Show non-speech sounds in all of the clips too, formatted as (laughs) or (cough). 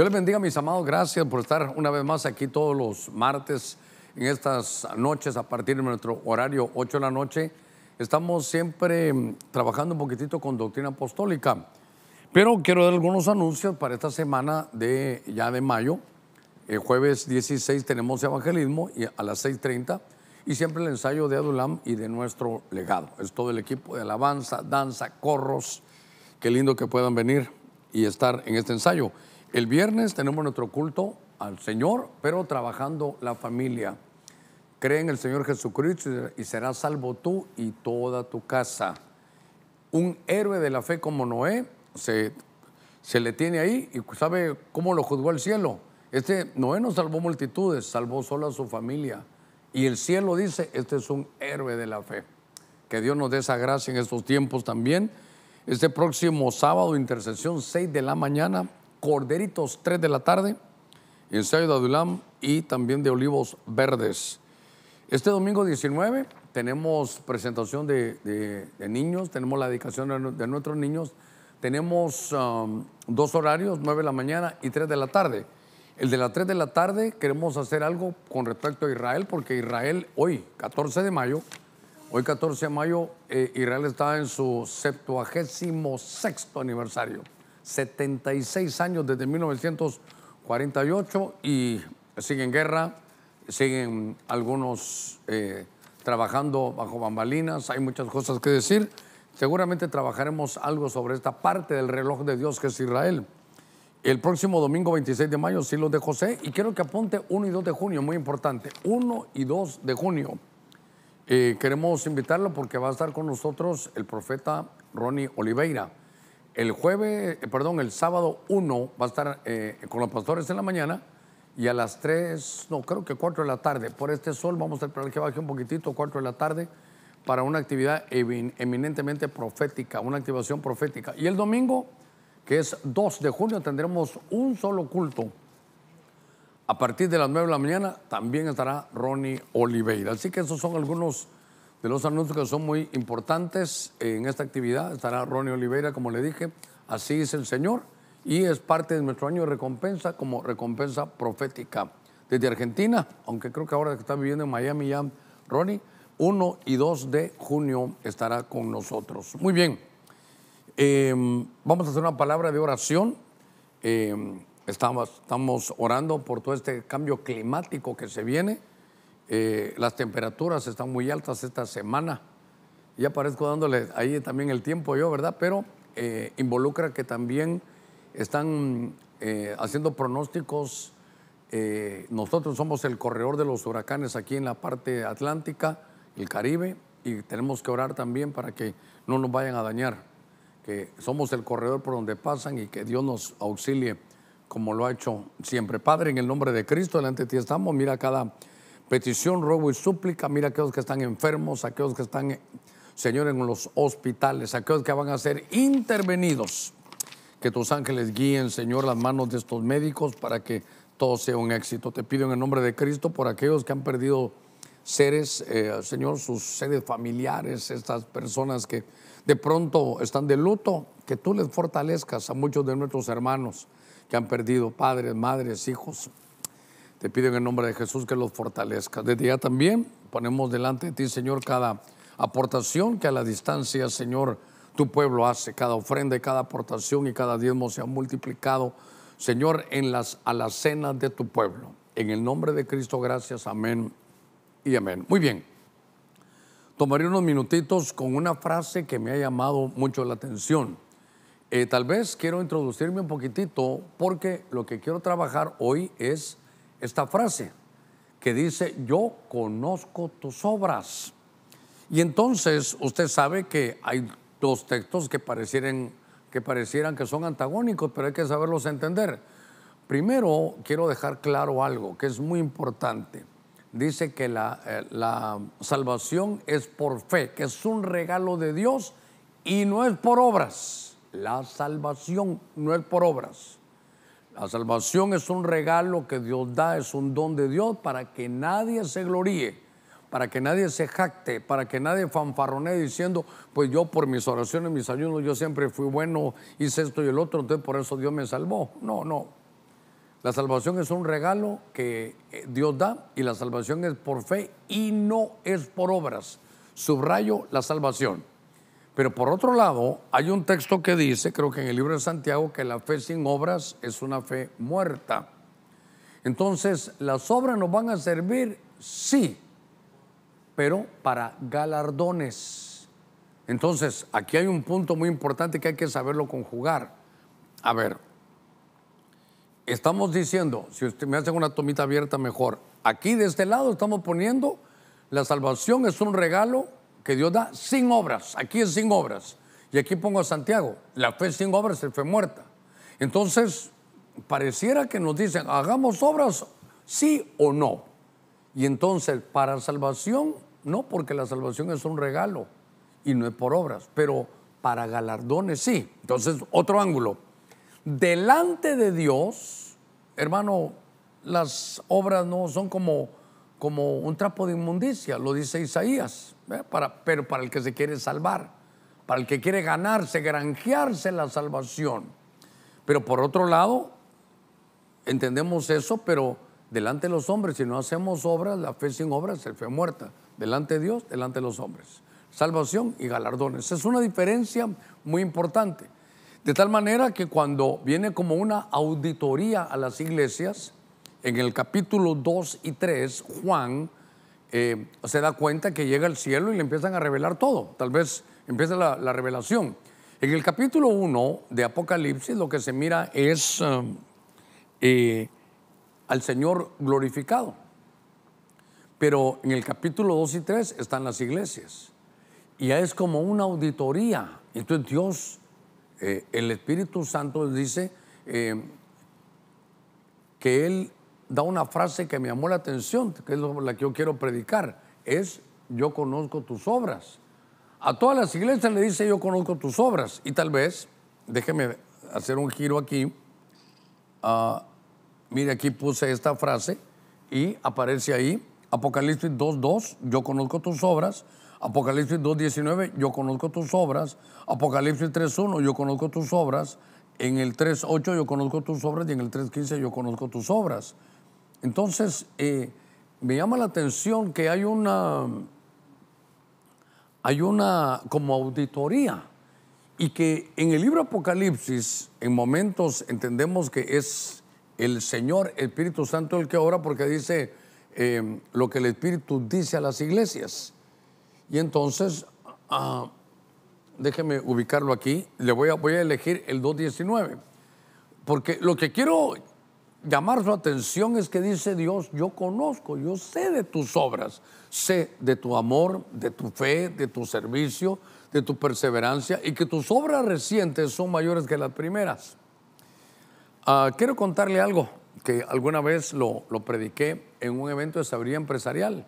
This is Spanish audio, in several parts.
Yo les bendiga, mis amados. Gracias por estar una vez más aquí todos los martes en estas noches a partir de nuestro horario 8 de la noche. Estamos siempre mm, trabajando un poquitito con doctrina apostólica. Pero quiero dar algunos anuncios para esta semana de ya de mayo. El eh, jueves 16 tenemos evangelismo y a las 6.30 y siempre el ensayo de Adulam y de nuestro legado. Es todo el equipo de alabanza, danza, corros. Qué lindo que puedan venir y estar en este ensayo. El viernes tenemos nuestro culto al Señor, pero trabajando la familia. Cree en el Señor Jesucristo y será salvo tú y toda tu casa. Un héroe de la fe como Noé se, se le tiene ahí y sabe cómo lo juzgó el cielo. Este Noé no salvó multitudes, salvó solo a su familia. Y el cielo dice, este es un héroe de la fe. Que Dios nos dé esa gracia en estos tiempos también. Este próximo sábado, intercesión, 6 de la mañana, Corderitos, 3 de la tarde, ensayo de Adulam y también de Olivos Verdes. Este domingo 19 tenemos presentación de, niños, tenemos la dedicación de, nuestros niños, tenemos um, dos horarios, 9 de la mañana y 3 de la tarde. El de las 3 de la tarde queremos hacer algo con respecto a Israel, porque Israel hoy, 14 de mayo, hoy 14 de mayo, eh, Israel está en su 76 aniversario. 76 años desde 1948 y sigue en guerra, siguen algunos eh, trabajando bajo bambalinas, hay muchas cosas que decir. Seguramente trabajaremos algo sobre esta parte del reloj de Dios que es Israel. El próximo domingo 26 de mayo, Silos de José, y quiero que apunte 1 y 2 de junio, muy importante, 1 y 2 de junio. Eh, queremos invitarlo porque va a estar con nosotros el profeta Ronnie Oliveira el jueves, eh, perdón, el sábado 1 va a estar eh, con los pastores en la mañana y a las 3, no, creo que 4 de la tarde, por este sol vamos a esperar que baje un poquitito, 4 de la tarde, para una actividad eminentemente profética, una activación profética. Y el domingo, que es 2 de junio, tendremos un solo culto. A partir de las 9 de la mañana también estará Ronnie Oliveira. Así que esos son algunos de los anuncios que son muy importantes en esta actividad. Estará Ronnie Oliveira, como le dije, así es el Señor, y es parte de nuestro año de recompensa como recompensa profética. Desde Argentina, aunque creo que ahora que está viviendo en Miami ya, Ronnie, 1 y 2 de junio estará con nosotros. Muy bien, em, vamos a hacer una palabra de oración. Em, estamos orando por todo este cambio climático que se viene eh, las temperaturas están muy altas esta semana. Ya aparezco dándole ahí también el tiempo yo, ¿verdad? Pero eh, involucra que también están eh, haciendo pronósticos. nosotros somos el corredor de los huracanes aquí en la parte atlántica, el Caribe, y tenemos que orar también para que no nos vayan a dañar, que somos el corredor por donde pasan y que Dios nos auxilie como lo ha hecho siempre. Padre, en el nombre de Cristo, delante de ti estamos, mira cada petición, robo y súplica. Mira aquellos que están enfermos, aquellos que están, Señor, en los hospitales, aquellos que van a ser intervenidos. Que tus ángeles guíen, Señor, las manos de estos médicos para que todo sea un éxito. Te pido en el nombre de Cristo por aquellos que han perdido seres, eh, Señor, sus seres familiares, estas personas que de pronto están de luto, que tú les fortalezcas a muchos de nuestros hermanos que han perdido padres, madres, hijos. Te pido en el nombre de Jesús que los fortalezca. Desde ya también ponemos delante de ti, Señor, cada aportación que a la distancia, Señor, tu pueblo hace. Cada ofrenda y cada aportación y cada diezmo se ha multiplicado, Señor, en las alacenas de tu pueblo. En el nombre de Cristo, gracias. Amén y amén. Muy bien. Tomaré unos minutitos con una frase que me ha llamado mucho la atención. Eh, tal vez quiero introducirme un poquitito porque lo que quiero trabajar hoy es esta frase que dice, yo conozco tus obras. Y entonces usted sabe que hay dos textos que parecieran, que parecieran que son antagónicos, pero hay que saberlos entender. Primero, quiero dejar claro algo que es muy importante. Dice que la, eh, la salvación es por fe, que es un regalo de Dios y no es por obras. La salvación no es por obras. La salvación es un regalo que Dios da, es un don de Dios para que nadie se gloríe, para que nadie se jacte, para que nadie fanfarronee diciendo, pues yo por mis oraciones, mis ayunos, yo siempre fui bueno, hice esto y el otro, entonces por eso Dios me salvó. No, no. La salvación es un regalo que eh, Dios da y la salvación es por fe y no es por obras. Subrayo la salvación. Pero por otro lado, hay un texto que dice, creo que en el libro de Santiago, que la fe sin obras es una fe muerta. Entonces, las obras nos van a servir, sí, pero para galardones. Entonces, aquí hay un punto muy importante que hay que saberlo conjugar. A ver, estamos diciendo, si usted me hace una tomita abierta mejor, aquí de este lado estamos poniendo, la salvación es un regalo que Dios da sin obras. Aquí es sin obras. Y aquí pongo a Santiago, la fe sin obras se fue muerta. Entonces, pareciera que nos dicen, hagamos obras, sí o no. Y entonces, para salvación, no, porque la salvación es un regalo y no es por obras, pero para galardones sí. Entonces, otro ángulo. Delante de Dios, hermano, las obras no son como como un trapo de inmundicia, lo dice Isaías, pero para el que se quiere salvar, para el que quiere ganarse, granjearse la salvación. Pero por otro lado, entendemos eso, pero delante de los hombres, si no hacemos obras, la fe sin obras es fe muerta, delante de Dios, delante de los hombres. Salvación y galardones. Es una diferencia muy importante. De tal manera que cuando viene como una auditoría a las iglesias, en el capítulo 2 y 3, Juan eh, se da cuenta que llega al cielo y le empiezan a revelar todo. Tal vez empieza la, revelación. En el capítulo 1 de Apocalipsis lo que se mira es um, eh, al Señor glorificado. Pero en el capítulo 2 y 3 están las iglesias. Y es como una auditoría. Entonces Dios, eh, el Espíritu Santo dice que Él da una frase que me llamó la atención, que es la que yo quiero predicar, es yo conozco tus obras. A todas las iglesias le dice yo conozco tus obras y tal vez, déjeme hacer un giro aquí, ah, mire aquí puse esta frase y aparece ahí Apocalipsis 2.2, yo conozco tus obras, Apocalipsis 2.19, yo conozco tus obras. Apocalipsis 3.1, yo conozco tus obras. En el 3.8, yo conozco tus obras. Y en el 3.15, yo conozco tus obras. Entonces, eh, me llama la atención que hay una, hay una como auditoría y que en el libro Apocalipsis, en momentos entendemos que es el Señor, Espíritu Santo el que obra porque dice em, lo que el Espíritu dice a las iglesias. Y entonces, ah, déjeme ubicarlo aquí, le voy a, voy a elegir el 2.19, porque lo que quiero llamar su atención es que dice Dios, yo conozco, yo sé de tus obras, sé de tu amor, de tu fe, de tu servicio, de tu perseverancia y que tus obras recientes son mayores que las primeras. Ah, quiero contarle algo que alguna vez lo, lo, prediqué en un evento de sabiduría empresarial,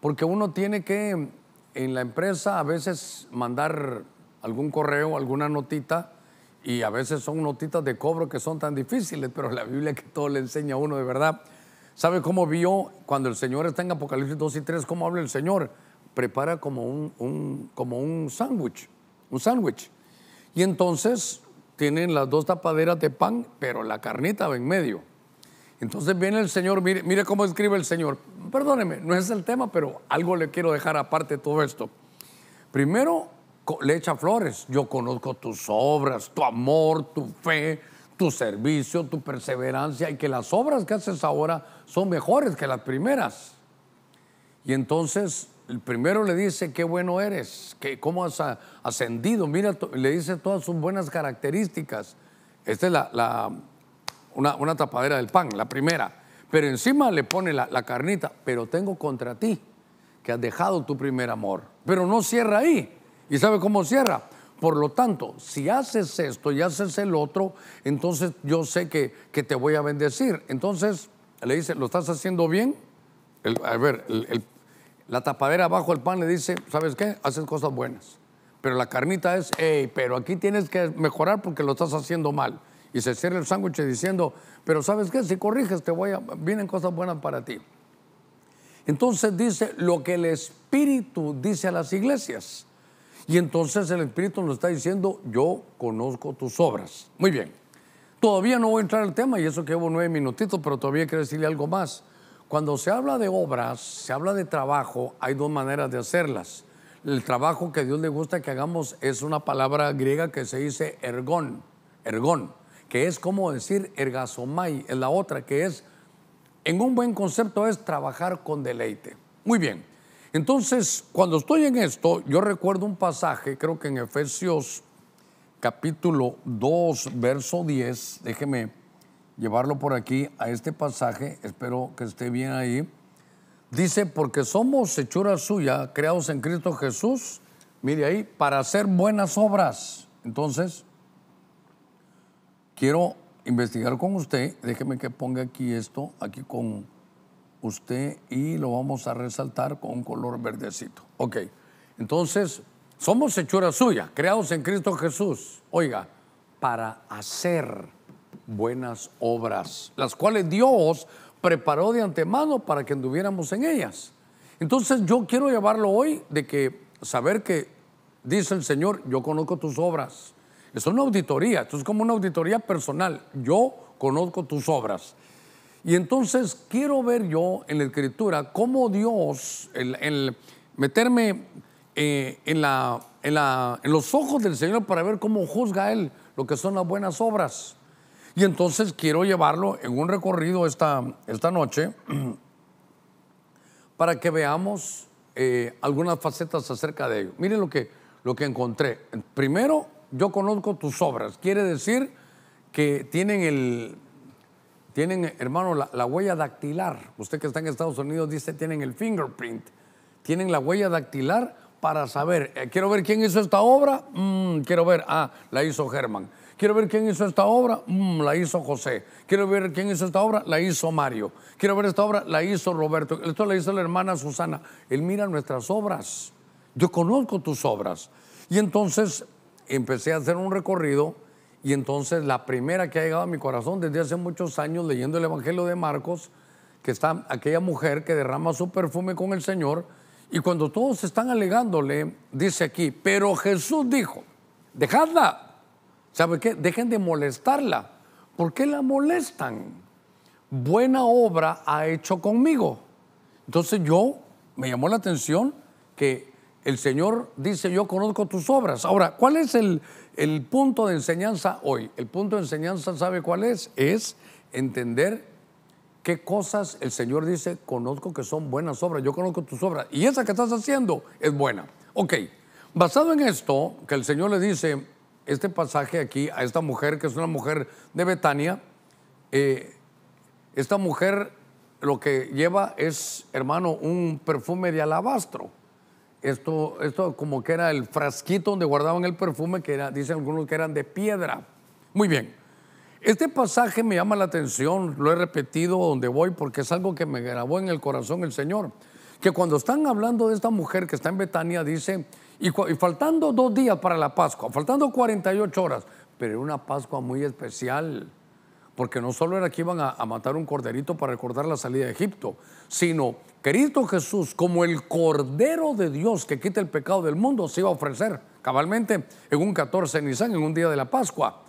porque uno tiene que en la empresa a veces mandar algún correo, alguna notita, y a veces son notitas de cobro que son tan difíciles, pero la Biblia que todo le enseña a uno de verdad. ¿Sabe cómo vio cuando el Señor está en Apocalipsis 2 y 3? ¿Cómo habla el Señor? Prepara como un, como un sándwich, un sándwich. Y entonces tienen las dos tapaderas de pan, pero la carnita va en medio. Entonces viene el Señor, mire, mire cómo escribe el Señor. Perdóneme, no es el tema, pero algo le quiero dejar aparte de todo esto. Primero, le echa flores. Yo conozco tus obras, tu amor, tu fe, tu servicio, tu perseverancia y que las obras que haces ahora son mejores que las primeras. Y entonces el primero le dice, qué bueno eres, que cómo has ascendido, mira, le dice todas sus buenas características. Esta es la, una, tapadera del pan, la primera. Pero encima le pone la carnita, pero tengo contra ti que has dejado tu primer amor. Pero no cierra ahí, ¿Y sabe cómo cierra? Por lo tanto, si haces esto y haces el otro, entonces yo sé que, te voy a bendecir. Entonces le dice, ¿lo estás haciendo bien? a ver, la tapadera abajo del pan le dice, ¿sabes qué? Haces cosas buenas. Pero la carnita es, hey, pero aquí tienes que mejorar porque lo estás haciendo mal. Y se cierra el sándwich diciendo, pero ¿sabes qué? Si corriges, te voy a, vienen cosas buenas para ti. Entonces dice lo que el Espíritu dice a las iglesias. Y entonces el Espíritu nos está diciendo, yo conozco tus obras. Muy bien. Todavía no voy a entrar al tema y eso que llevo nueve minutitos, pero todavía quiero decirle algo más. Cuando se habla de obras, se habla de trabajo, hay dos maneras de hacerlas. El trabajo que Dios le gusta que hagamos es una palabra griega que se dice ergón, ergón, que es como decir ergasomai, es la otra, que es, en un buen concepto es trabajar con deleite. Muy bien. Entonces, cuando estoy en esto, yo recuerdo un pasaje, creo que en Efesios capítulo 2, verso 10, déjeme llevarlo por aquí a este pasaje, espero que esté bien ahí. Dice, porque somos hechura suya, creados en Cristo Jesús, mire ahí, para hacer buenas obras. Entonces, quiero investigar con usted, déjeme que ponga aquí esto, aquí con usted y lo vamos a resaltar con un color verdecito. Ok, entonces somos hechura suya, creados en Cristo Jesús. Oiga, para hacer buenas obras, las cuales Dios preparó de antemano para que anduviéramos en ellas. Entonces yo quiero llevarlo hoy de que saber que dice el Señor, yo conozco tus obras. Es una auditoría, esto es como una auditoría personal. Yo conozco tus obras. Y entonces quiero ver yo en la escritura cómo Dios, el, meterme eh, en, la, en, los ojos del Señor para ver cómo juzga Él lo que son las buenas obras. Y entonces quiero llevarlo en un recorrido esta, esta noche (clears throat) para que veamos eh, algunas facetas acerca de ello. Miren lo que, lo que encontré. Primero, yo conozco tus obras. Quiere decir que tienen el, tienen, hermano, la, huella dactilar. Usted que está en Estados Unidos dice, tienen el fingerprint. Tienen la huella dactilar para saber. Eh, quiero ver quién hizo esta obra. Mm, quiero ver, ah, la hizo Germán. Quiero ver quién hizo esta obra. Mm, la hizo José. Quiero ver quién hizo esta obra. La hizo Mario. Quiero ver esta obra. La hizo Roberto. Esto la hizo la hermana Susana. Él mira nuestras obras. Yo conozco tus obras. Y entonces empecé a hacer un recorrido y entonces la primera que ha llegado a mi corazón desde hace muchos años leyendo el Evangelio de Marcos, que está aquella mujer que derrama su perfume con el Señor, y cuando todos están alegándole, dice aquí, pero Jesús dijo, dejadla, ¿sabe qué? Dejen de molestarla. ¿Por qué la molestan? Buena obra ha hecho conmigo. Entonces yo, me llamó la atención que el Señor dice, yo conozco tus obras. Ahora, ¿cuál es el, el punto de enseñanza hoy, el punto de enseñanza, ¿sabe cuál es? Es entender qué cosas el Señor dice, conozco que son buenas obras, yo conozco tus obras, y esa que estás haciendo es buena. Ok, basado en esto, que el Señor le dice este pasaje aquí a esta mujer, que es una mujer de Betania, eh, esta mujer lo que lleva es, hermano, un perfume de alabastro esto, esto como que era el frasquito donde guardaban el perfume, que era, dicen algunos que eran de piedra. Muy bien. Este pasaje me llama la atención, lo he repetido donde voy porque es algo que me grabó en el corazón el Señor. Que cuando están hablando de esta mujer que está en Betania, dice, y, faltando dos días para la Pascua, faltando 48 horas, pero era una Pascua muy especial, porque no solo era que iban a, a matar un corderito para recordar la salida de Egipto, sino Cristo Jesús, como el Cordero de Dios que quita el pecado del mundo, se iba a ofrecer cabalmente en un 14 de Nisan, en un día de la Pascua.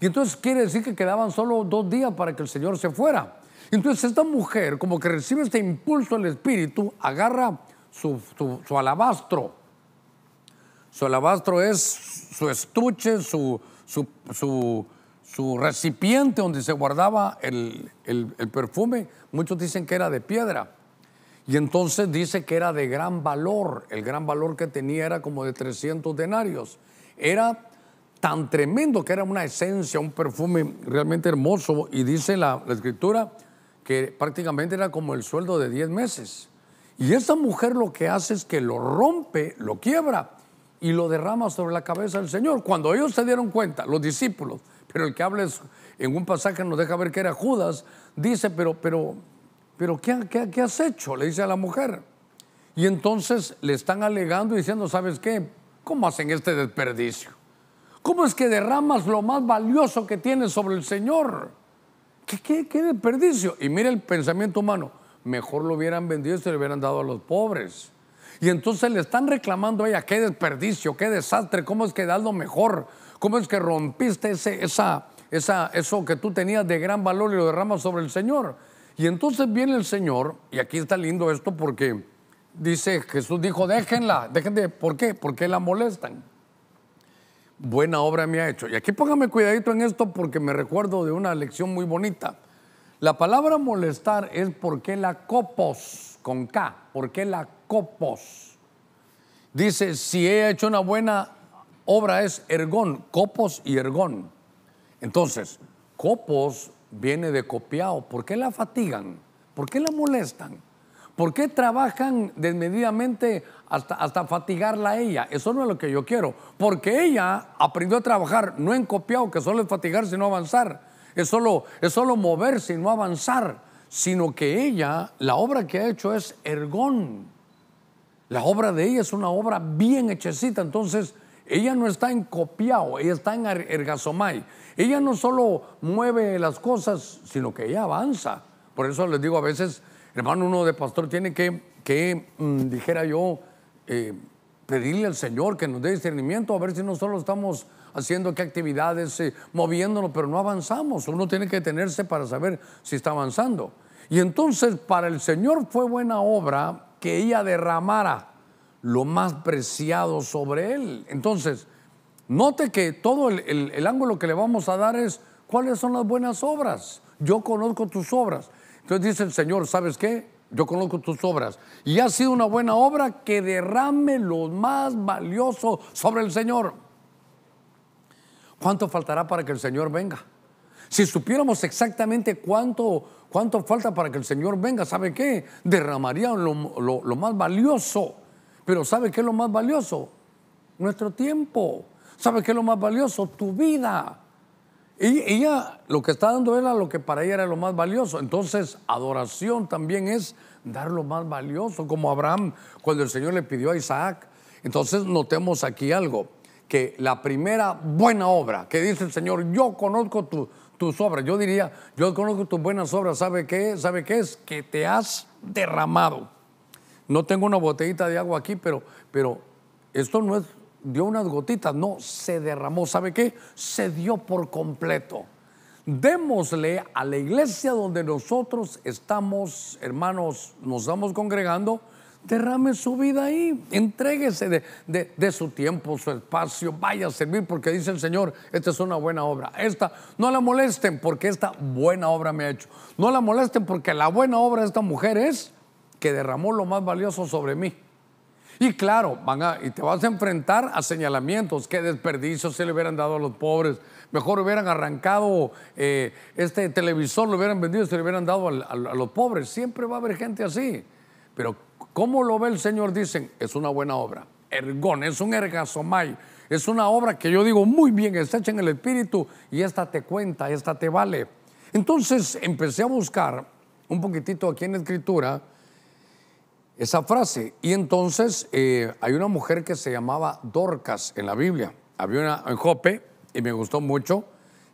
Y entonces quiere decir que quedaban solo dos días para que el Señor se fuera. Entonces esta mujer, como que recibe este impulso del Espíritu, agarra su, alabastro. Su alabastro es su estuche, su, su, recipiente donde se guardaba el perfume. Muchos dicen que era de piedra y entonces dice que era de gran valor. El gran valor que tenía era como de 300 denarios. Era tan tremendo que era una esencia, un perfume realmente hermoso. Y dice la, escritura que prácticamente era como el sueldo de 10 meses. Y esta mujer lo que hace es que lo rompe, lo quiebra y lo derrama sobre la cabeza del Señor. Cuando ellos se dieron cuenta, los discípulos, pero el que habla en un pasaje nos deja ver que era Judas, dice, pero, pero ¿pero qué, has hecho? Le dice a la mujer. Y entonces le están alegando y diciendo, ¿sabes qué? ¿Cómo hacen este desperdicio? ¿Cómo es que derramas lo más valioso que tienes sobre el Señor? ¿Qué, qué, qué desperdicio? Y mira el pensamiento humano, mejor lo hubieran vendido y se lo hubieran dado a los pobres. Y entonces le están reclamando a ella, qué desperdicio, qué desastre, cómo es que das lo mejor, cómo es que rompiste ese, esa, esa, eso que tú tenías de gran valor y lo derramas sobre el Señor. Y entonces viene el Señor, y aquí está lindo esto porque dice, Jesús dijo, déjenla, déjenla, ¿por qué? Porque la molestan. Buena obra me ha hecho. Y aquí póngame cuidadito en esto porque me recuerdo de una lección muy bonita. La palabra molestar es porque la copos, con K, porque la copos. Dice, si he hecho una buena obra es ergón, copos y ergón. Entonces, copos viene de copiado. ¿Por qué la fatigan? ¿Por qué la molestan? ¿Por qué trabajan desmedidamente hasta, hasta fatigarla a ella? Eso no es lo que yo quiero. Porque ella aprendió a trabajar no en copiado, que solo es fatigar sino avanzar. Es solo, es solo moverse y no avanzar. Sino que ella, la obra que ha hecho es ergón. La obra de ella es una obra bien hechecita. Entonces, ella no está en Copiao, ella está en Ergazomay. Ella no solo mueve las cosas, sino que ella avanza. Por eso les digo a veces, hermano, uno de pastor tiene que, que mm, dijera yo, eh, pedirle al Señor que nos dé discernimiento, a ver si no solo estamos haciendo qué actividades, eh, moviéndonos, pero no avanzamos. Uno tiene que detenerse para saber si está avanzando. Y entonces para el Señor fue buena obra que ella derramara lo más preciado sobre él. Entonces, note que todo el, ángulo que le vamos a dar es cuáles son las buenas obras. Yo conozco tus obras. Entonces dice el Señor, ¿sabes qué? Yo conozco tus obras. Y ha sido una buena obra que derrame lo más valioso sobre el Señor. ¿Cuánto faltará para que el Señor venga? Si supiéramos exactamente cuánto, cuánto falta para que el Señor venga, ¿sabe qué? Derramaría lo, lo más valioso pero ¿sabe qué es lo más valioso? Nuestro tiempo. ¿Sabe qué es lo más valioso? Tu vida. Y ella lo que está dando era lo que para ella era lo más valioso. Entonces, adoración también es dar lo más valioso, como Abraham cuando el Señor le pidió a Isaac. Entonces, notemos aquí algo, que la primera buena obra que dice el Señor, yo conozco tu, tus obras, yo diría, yo conozco tus buenas obras, ¿sabe qué? ¿Sabe qué es? Que te has derramado no tengo una botellita de agua aquí, pero, pero esto no es, dio unas gotitas, no, se derramó, ¿sabe qué? Se dio por completo. Démosle a la iglesia donde nosotros estamos, hermanos, nos estamos congregando, derrame su vida ahí, entréguese de, de, su tiempo, su espacio, vaya a servir porque dice el Señor, esta es una buena obra, esta, no la molesten porque esta buena obra me ha hecho, no la molesten porque la buena obra de esta mujer es que derramó lo más valioso sobre mí. Y claro, van a, y te vas a enfrentar a señalamientos, qué desperdicio se le hubieran dado a los pobres, mejor hubieran arrancado eh, este televisor, lo hubieran vendido, se le hubieran dado a los pobres. Siempre va a haber gente así. Pero ¿cómo lo ve el Señor? Dicen, es una buena obra. Ergon es un Ergasomay es una obra que yo digo muy bien, está hecha en el Espíritu y esta te cuenta, esta te vale. Entonces empecé a buscar un poquitito aquí en la Escritura esa frase. Y entonces eh, hay una mujer que se llamaba Dorcas en la Biblia. Había una en Jope, y me gustó mucho,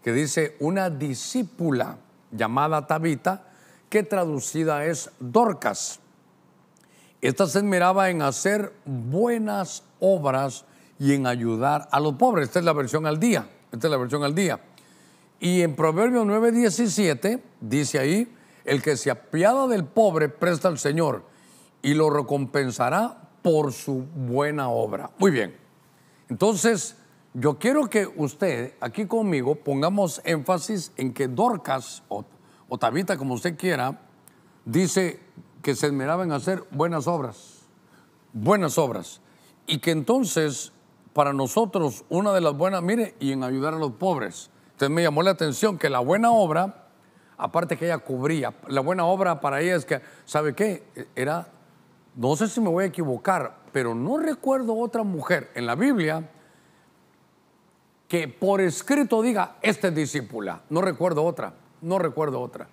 que dice una discípula llamada Tabita, que traducida es Dorcas. Esta se admiraba en hacer buenas obras y en ayudar a los pobres. Esta es la versión al día. Esta es la versión al día. Y en Proverbio 9.17 dice ahí, el que se apiada del pobre presta al Señor y lo recompensará por su buena obra. Muy bien. Entonces, yo quiero que usted aquí conmigo pongamos énfasis en que Dorcas o, o Tabita, como usted quiera, dice que se esmeraba en hacer buenas obras, buenas obras. Y que entonces, para nosotros, una de las buenas, mire, y en ayudar a los pobres. Entonces me llamó la atención que la buena obra, aparte que ella cubría, la buena obra para ella es que, ¿sabe qué? E-, era no sé si me voy a equivocar, pero no recuerdo otra mujer en la Biblia que por escrito diga, esta es discípula. No recuerdo otra, no recuerdo otra.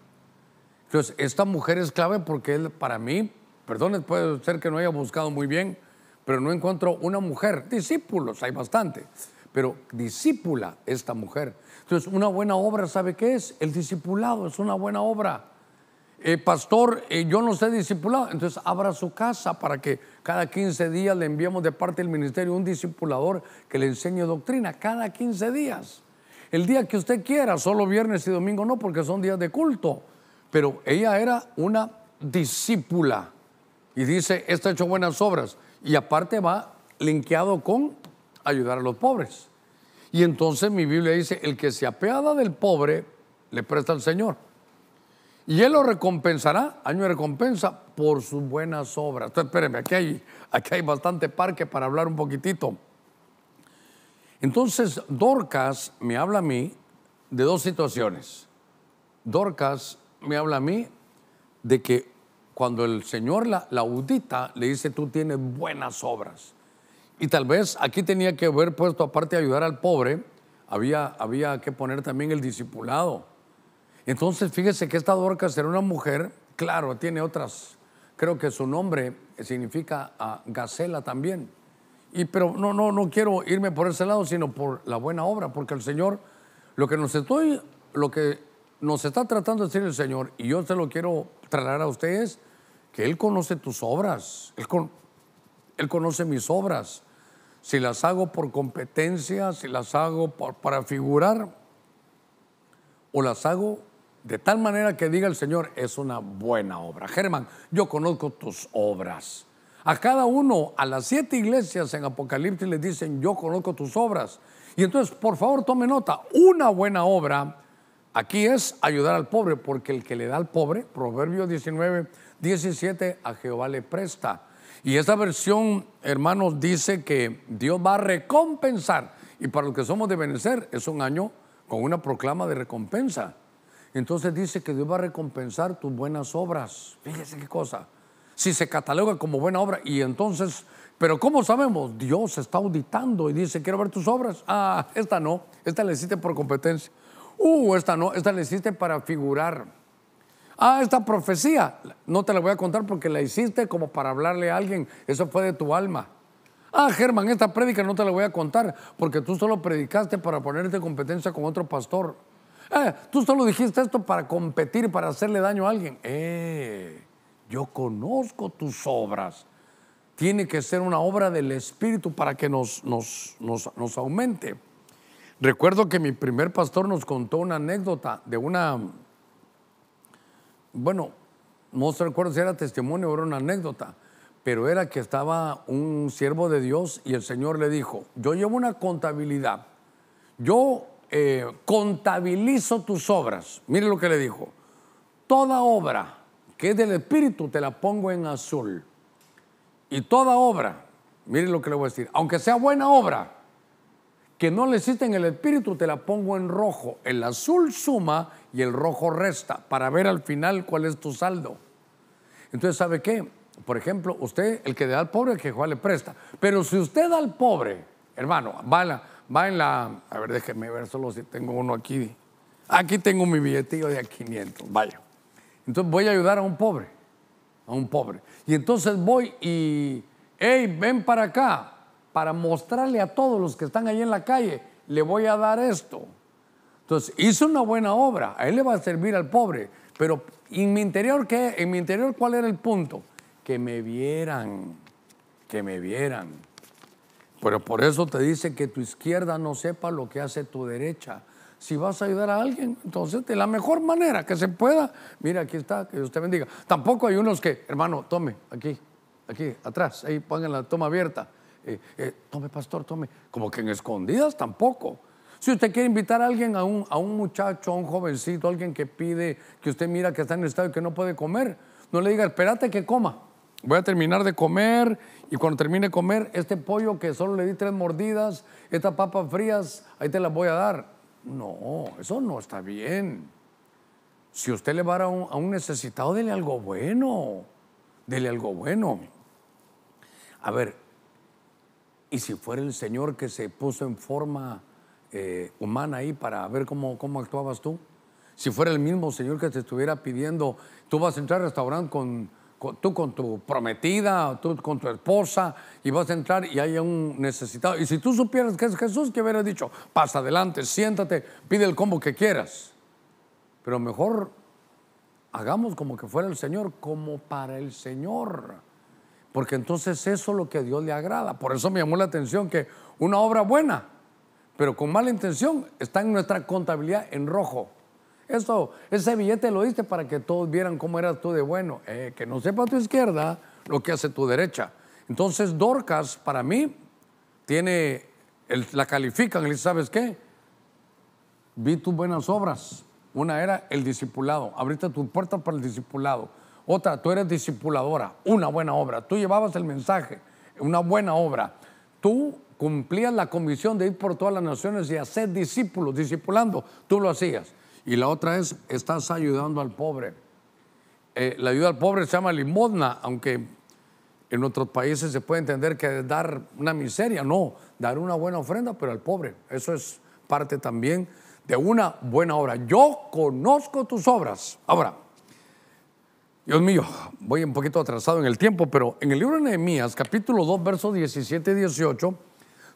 Entonces, esta mujer es clave porque para mí, perdón, puede ser que no haya buscado muy bien, pero no encuentro una mujer. Discípulos, hay bastante, pero discípula esta mujer. Entonces, una buena obra, ¿sabe qué es? El discipulado es una buena obra. Eh, pastor, eh, yo no sé discipulado. Entonces abra su casa para que cada 15 días le enviamos de parte del ministerio un discipulador que le enseñe doctrina, cada 15 días. El día que usted quiera, solo viernes y domingo no, porque son días de culto. Pero ella era una discípula y dice, está hecho buenas obras. Y aparte va linkeado con ayudar a los pobres. Y entonces mi Biblia dice, el que se apeada del pobre, le presta al Señor. Y Él lo recompensará, año de recompensa, por sus buenas obras. Entonces, espérenme, aquí hay, aquí hay bastante parque para hablar un poquitito. Entonces, Dorcas me habla a mí de dos situaciones. Dorcas me habla a mí de que cuando el Señor la, audita, le dice, tú tienes buenas obras. Y tal vez aquí tenía que haber puesto, aparte ayudar al pobre, había, había que poner también el discipulado entonces, fíjese que esta Dorcas era una mujer, claro, tiene otras, creo que su nombre significa a ah, Gacela también. Y pero no, no, no quiero irme por ese lado, sino por la buena obra, porque el Señor, lo que nos estoy, lo que nos está tratando de decir el Señor, y yo se lo quiero trasladar a ustedes, que Él conoce tus obras, Él, con, conoce mis obras. Si las hago por competencia, si las hago para figurar, o las hago de tal manera que diga el Señor, es una buena obra. Germán, yo conozco tus obras. A cada uno, a las siete iglesias en Apocalipsis le dicen, yo conozco tus obras. Y entonces, por favor, tome nota, una buena obra aquí es ayudar al pobre, porque el que le da al pobre, Proverbio 19, 17, a Jehová le presta. Y esa versión, hermanos, dice que Dios va a recompensar. Y para los que somos de Benecer, es un año con una proclama de recompensa. Entonces dice que Dios va a recompensar tus buenas obras. Fíjese qué cosa. Si se cataloga como buena obra y entonces, pero ¿cómo sabemos? Dios está auditando y dice, quiero ver tus obras. Ah, esta no, esta la hiciste por competencia. Uh, esta no, esta la hiciste para figurar. Ah, esta profecía, no te la voy a contar porque la hiciste como para hablarle a alguien, eso fue de tu alma. Ah, Germán, esta prédica no te la voy a contar porque tú solo predicaste para ponerte competencia con otro pastor. Eh, tú solo dijiste esto para competir, para hacerle daño a alguien. Eh, yo conozco tus obras. Tiene que ser una obra del Espíritu para que nos, nos, aumente. Recuerdo que mi primer pastor nos contó una anécdota de una, bueno, no se recuerdo si era testimonio o era una anécdota, pero era que estaba un siervo de Dios y el Señor le dijo, yo llevo una contabilidad, yo eh, contabilizo tus obras. Mire lo que le dijo. Toda obra que es del Espíritu te la pongo en azul. Y toda obra, mire lo que le voy a decir, aunque sea buena obra, que no le exista en el Espíritu, te la pongo en rojo. El azul suma y el rojo resta para ver al final cuál es tu saldo. Entonces, ¿sabe qué? Por ejemplo, usted, el que da al pobre, el que le presta. Pero si usted da al pobre, hermano, bala. Va en la. A ver, déjeme ver solo si tengo uno aquí. Aquí tengo mi billetillo de 500. Vaya. Entonces voy a ayudar a un pobre. A un pobre. Y entonces voy y. ¡Ey, ven para acá! Para mostrarle a todos los que están ahí en la calle, le voy a dar esto. Entonces, hizo una buena obra. A él le va a servir al pobre. Pero en mi interior, ¿qué? En mi interior, ¿cuál era el punto? Que me vieran. Que me vieran pero por eso te dice que tu izquierda no sepa lo que hace tu derecha. Si vas a ayudar a alguien, entonces de la mejor manera que se pueda. Mira, aquí está, que usted bendiga. Tampoco hay unos que, hermano, tome, aquí, aquí, atrás, ahí pongan la toma abierta. Eh, eh, tome, pastor, tome. Como que en escondidas tampoco. Si usted quiere invitar a alguien, a un, a un muchacho, a un jovencito, a alguien que pide, que usted mira que está en el estado y que no puede comer, no le diga, espérate que coma. Voy a terminar de comer y cuando termine de comer, este pollo que solo le di tres mordidas, estas papas frías, ahí te las voy a dar. No, eso no está bien. Si usted le va a un, necesitado, dele algo bueno. Dele algo bueno. A ver, y si fuera el Señor que se puso en forma eh, humana ahí para ver cómo, cómo actuabas tú, si fuera el mismo Señor que te estuviera pidiendo, tú vas a entrar al restaurante con tú con tu prometida, tú con tu esposa, y vas a entrar y hay un necesitado. Y si tú supieras que es Jesús, que hubieras dicho, pasa adelante, siéntate, pide el combo que quieras. Pero mejor hagamos como que fuera el Señor, como para el Señor. Porque entonces eso es lo que a Dios le agrada. Por eso me llamó la atención que una obra buena, pero con mala intención, está en nuestra contabilidad en rojo. Esto, ese billete lo diste para que todos vieran cómo eras tú de bueno. Eh, que no sepa tu izquierda lo que hace tu derecha. Entonces Dorcas, para mí, tiene, la califican, y ¿sabes qué? Vi tus buenas obras. Una era el discipulado, abriste tu puerta para el discipulado. Otra, tú eres discipuladora, una buena obra. Tú llevabas el mensaje, una buena obra. Tú cumplías la comisión de ir por todas las naciones y hacer discípulos, discipulando. Tú lo hacías. Y la otra es, estás ayudando al pobre. Eh, la ayuda al pobre se llama limosna, aunque en otros países se puede entender que es dar una miseria, no, dar una buena ofrenda, pero al pobre. Eso es parte también de una buena obra. Yo conozco tus obras. Ahora, Dios mío, voy un poquito atrasado en el tiempo, pero en el libro de Nehemías, capítulo 2, versos 17 y 18,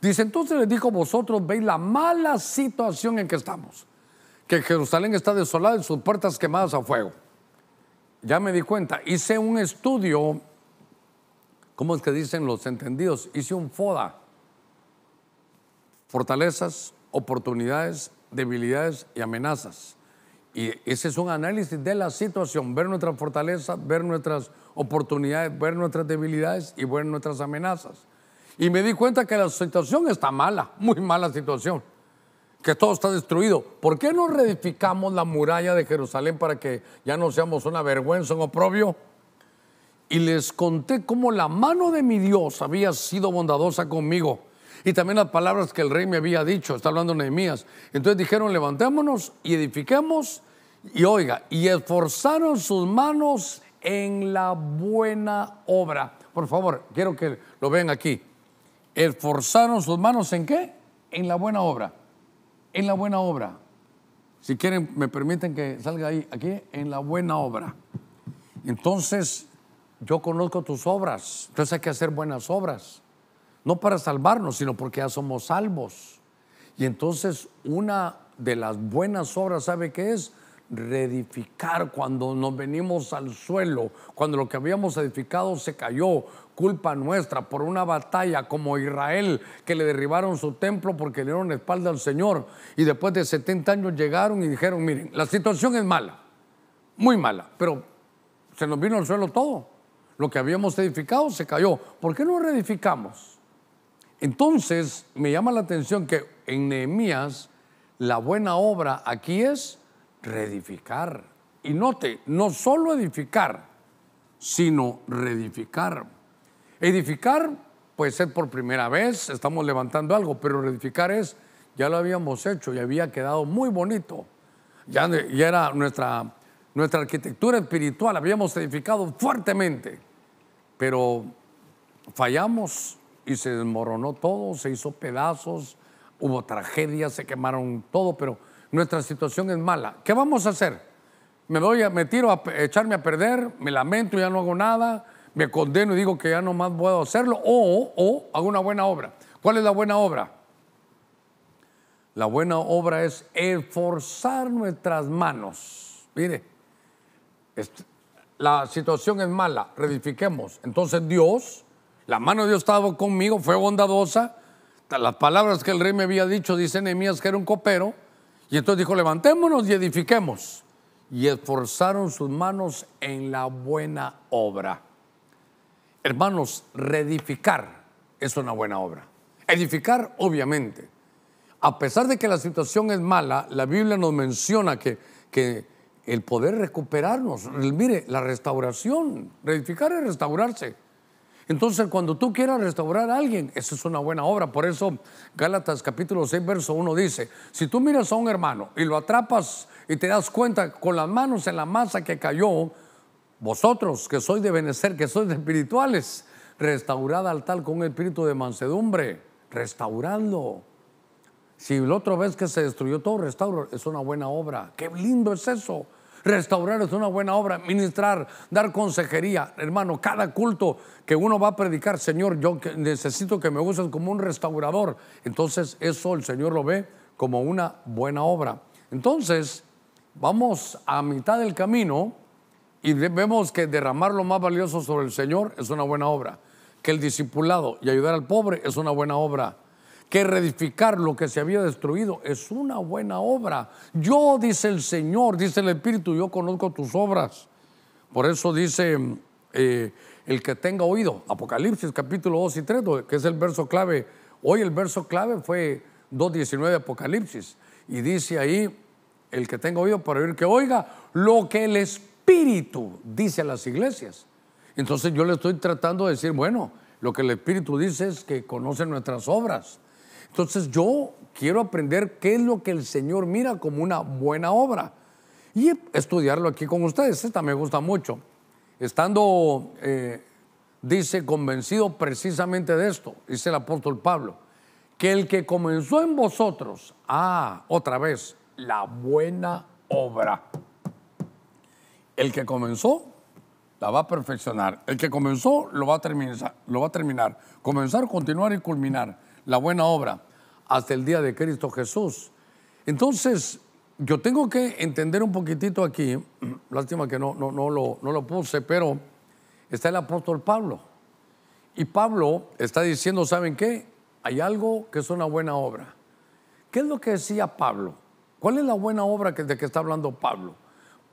dice, entonces les dijo, vosotros veis la mala situación en que estamos que Jerusalén está desolada y sus puertas quemadas a fuego. Ya me di cuenta, hice un estudio, ¿cómo es que dicen los entendidos? Hice un FODA, fortalezas, oportunidades, debilidades y amenazas. Y ese es un análisis de la situación, ver nuestras fortalezas, ver nuestras oportunidades, ver nuestras debilidades y ver nuestras amenazas. Y me di cuenta que la situación está mala, muy mala situación que todo está destruido. ¿Por qué no reedificamos la muralla de Jerusalén para que ya no seamos una vergüenza, un oprobio? Y les conté cómo la mano de mi Dios había sido bondadosa conmigo y también las palabras que el rey me había dicho, está hablando Nehemías. Entonces dijeron, levantémonos y edifiquemos y oiga, y esforzaron sus manos en la buena obra. Por favor, quiero que lo vean aquí. Esforzaron sus manos en qué? En la buena obra en la buena obra. Si quieren, me permiten que salga ahí, aquí, en la buena obra. Entonces, yo conozco tus obras, entonces hay que hacer buenas obras, no para salvarnos, sino porque ya somos salvos. Y entonces una de las buenas obras, ¿sabe qué es? Reedificar cuando nos venimos al suelo, cuando lo que habíamos edificado se cayó, culpa nuestra por una batalla como Israel, que le derribaron su templo porque le dieron espalda al Señor. Y después de 70 años llegaron y dijeron, miren, la situación es mala, muy mala, pero se nos vino al suelo todo. Lo que habíamos edificado se cayó. ¿Por qué no reedificamos? Entonces me llama la atención que en Nehemías la buena obra aquí es reedificar. Y note, no solo edificar, sino reedificar. Edificar, puede ser por primera vez, estamos levantando algo, pero edificar es, ya lo habíamos hecho y había quedado muy bonito. Ya, era nuestra, nuestra arquitectura espiritual, habíamos edificado fuertemente, pero fallamos y se desmoronó todo, se hizo pedazos, hubo tragedias, se quemaron todo, pero nuestra situación es mala. ¿Qué vamos a hacer? Me voy a, me tiro a echarme a perder, me lamento, ya no hago nada, me condeno y digo que ya no más puedo hacerlo, o, hago una buena obra. ¿Cuál es la buena obra? La buena obra es esforzar nuestras manos. Mire, la situación es mala, reedifiquemos. Entonces Dios, la mano de Dios estaba conmigo, fue bondadosa. Las palabras que el rey me había dicho, dice Nehemías que era un copero. Y entonces dijo, levantémonos y edifiquemos. Y esforzaron sus manos en la buena obra. Hermanos, reedificar es una buena obra. Edificar, obviamente. A pesar de que la situación es mala, la Biblia nos menciona que, que el poder recuperarnos, mire, la restauración, reedificar es restaurarse. Entonces, cuando tú quieras restaurar a alguien, eso es una buena obra. Por eso, Gálatas capítulo 6, verso 1 dice, si tú miras a un hermano y lo atrapas y te das cuenta con las manos en la masa que cayó, vosotros que sois de Benecer, que sois de espirituales, restaurad al tal con un espíritu de mansedumbre, restaurando. Si la otra vez que se destruyó todo, restauro, es una buena obra. Qué lindo es eso. Restaurar es una buena obra, ministrar, dar consejería. Hermano, cada culto que uno va a predicar, Señor, yo necesito que me uses como un restaurador. Entonces eso el Señor lo ve como una buena obra. Entonces, vamos a mitad del camino y vemos que derramar lo más valioso sobre el Señor es una buena obra, que el discipulado y ayudar al pobre es una buena obra, que reedificar lo que se había destruido es una buena obra. Yo, dice el Señor, dice el Espíritu, yo conozco tus obras. Por eso dice eh, el que tenga oído, Apocalipsis capítulo 2 y 3, que es el verso clave. Hoy el verso clave fue 2.19 de Apocalipsis. Y dice ahí, el que tenga oído para oír que oiga, lo que el Espíritu Espíritu dice a las iglesias. Entonces yo le estoy tratando de decir, bueno, lo que el Espíritu dice es que conoce nuestras obras. Entonces yo quiero aprender qué es lo que el Señor mira como una buena obra y estudiarlo aquí con ustedes. Esta me gusta mucho. Estando, eh, dice, convencido precisamente de esto, dice el apóstol Pablo, que el que comenzó en vosotros, ah, otra vez, la buena obra el que comenzó la va a perfeccionar. El que comenzó lo va a terminar. Lo va a terminar. Comenzar, continuar y culminar la buena obra hasta el día de Cristo Jesús. Entonces, yo tengo que entender un poquitito aquí, (clears throat) lástima que no, no, no, lo, no lo puse, pero está el apóstol Pablo. Y Pablo está diciendo, ¿saben qué? Hay algo que es una buena obra. ¿Qué es lo que decía Pablo? ¿Cuál es la buena obra que, de que está hablando Pablo?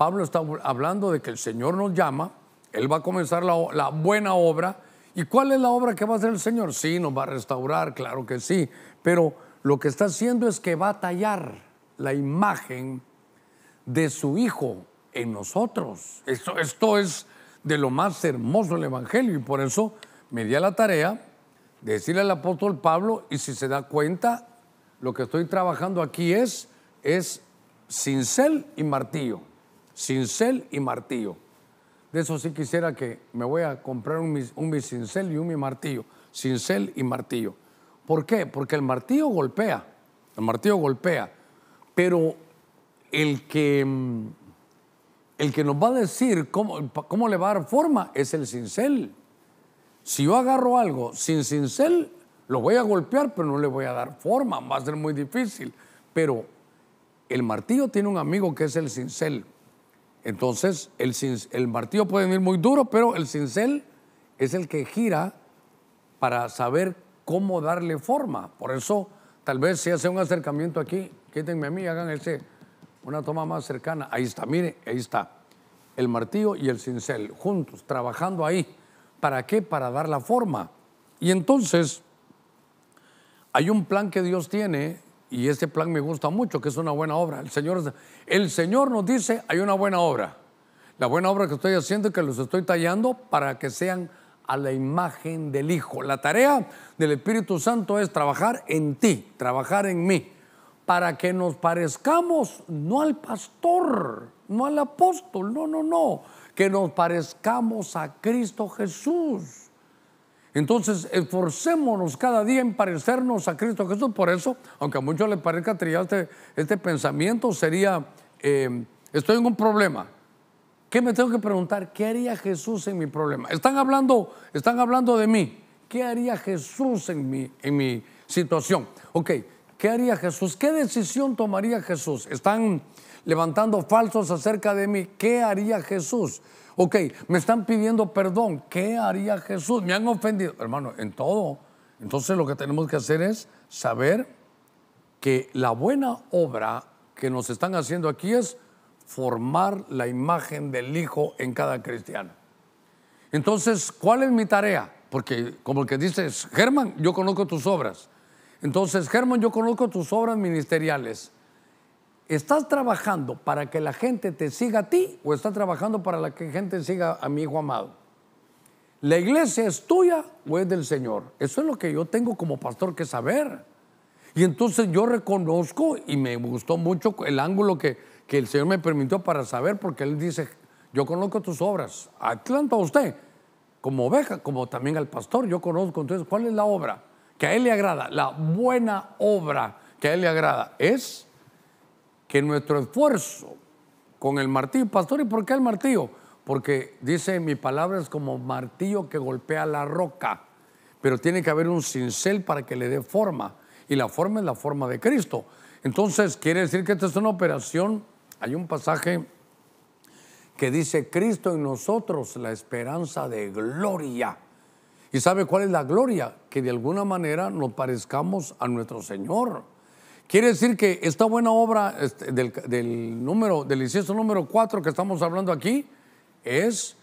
Pablo está hablando de que el Señor nos llama, Él va a comenzar la, buena obra. ¿Y cuál es la obra que va a hacer el Señor? Sí, nos va a restaurar, claro que sí, pero lo que está haciendo es que va a tallar la imagen de su Hijo en nosotros. Esto, esto es de lo más hermoso del Evangelio y por eso me di a la tarea de decirle al apóstol Pablo, y si se da cuenta, lo que estoy trabajando aquí es, es cincel y martillo cincel y martillo. De eso sí quisiera que me voy a comprar un, un mi cincel y un mi martillo. Cincel y martillo. ¿Por qué? Porque el martillo golpea. El martillo golpea. Pero el que, mm, el que nos va a decir cómo, cómo le va a dar forma es el cincel. Si yo agarro algo sin cincel, lo voy a golpear, pero no le voy a dar forma. Va a ser muy difícil. Pero el martillo tiene un amigo que es el cincel. Entonces, el, martillo puede venir muy duro, pero el cincel es el que gira para saber cómo darle forma. Por eso, tal vez si hace un acercamiento aquí, quítenme a mí, hagan ese, una toma más cercana. Ahí está, mire, ahí está. El martillo y el cincel, juntos, trabajando ahí. ¿Para qué? Para dar la forma. Y entonces, hay un plan que Dios tiene y este plan me gusta mucho, que es una buena obra. El Señor, Señor nos dice, hay una buena obra. La buena obra que estoy haciendo es que los estoy tallando para que sean a la imagen del Hijo. La tarea del Espíritu Santo es trabajar en ti, trabajar en mí, para que nos parezcamos no al pastor, no al apóstol, no, no, no, que nos parezcamos a Cristo Jesús. Entonces, esforcémonos cada día en parecernos a Cristo Jesús. Por eso, aunque a muchos les parezca trivial este, este, pensamiento, sería, em, estoy en un problema. ¿Qué me tengo que preguntar? ¿Qué haría Jesús en mi problema? Están hablando, están hablando de mí. ¿Qué haría Jesús en mi, en mi situación? Ok, ¿qué haría Jesús? ¿Qué decisión tomaría Jesús? Están levantando falsos acerca de mí. ¿Qué haría Jesús? Ok, me están pidiendo perdón. ¿Qué haría Jesús? Me han ofendido. Hermano, en todo. Entonces lo que tenemos que hacer es saber que la buena obra que nos están haciendo aquí es formar la imagen del Hijo en cada cristiano. Entonces, ¿cuál es mi tarea? Porque como el que dices, Germán, yo conozco tus obras. Entonces, Germán, yo conozco tus obras ministeriales. ¿Estás trabajando para que la gente te siga a ti o estás trabajando para que la gente siga a mi hijo amado? ¿La iglesia es tuya o es del Señor? Eso es lo que yo tengo como pastor que saber. Y entonces yo reconozco y me gustó mucho el ángulo que, el Señor me permitió para saber, porque Él dice, yo conozco tus obras, ah, tanto a usted como oveja, como también al pastor, yo conozco entonces cuál es la obra que a Él le agrada, la buena obra que a Él le agrada es que nuestro esfuerzo con el martillo, pastor, ¿y por qué el martillo? Porque dice mi palabra es como martillo que golpea la roca, pero tiene que haber un cincel para que le dé forma, y la forma es la forma de Cristo. Entonces, quiere decir que esta es una operación, hay un pasaje que dice, Cristo en nosotros la esperanza de gloria. ¿Y sabe cuál es la gloria? Que de alguna manera nos parezcamos a nuestro Señor. Quiere decir que esta buena obra este, del, número, del inciso número 4 que estamos hablando aquí es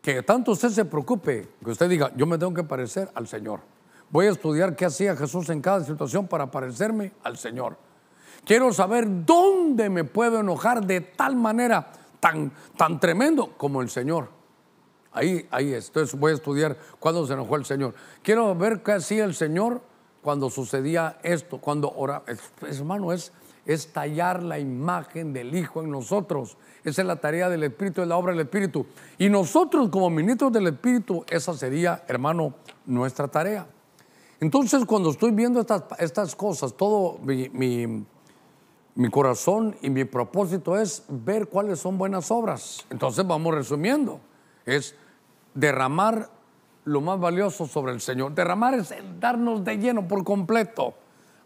que tanto usted se preocupe, que usted diga, yo me tengo que parecer al Señor. Voy a estudiar qué hacía Jesús en cada situación para parecerme al Señor. Quiero saber dónde me puedo enojar de tal manera, tan, tan tremendo como el Señor. Ahí, ahí es. voy a estudiar cuándo se enojó el Señor. Quiero ver qué hacía el Señor cuando sucedía esto, cuando pues, hermano, es, tallar la imagen del Hijo en nosotros. Esa es la tarea del Espíritu, es la obra del Espíritu. Y nosotros como ministros del Espíritu, esa sería, hermano, nuestra tarea. Entonces, cuando estoy viendo estas, estas cosas, todo mi, mi corazón y mi propósito es ver cuáles son buenas obras. Entonces, vamos resumiendo. Es derramar lo más valioso sobre el Señor. Derramar es el darnos de lleno por completo.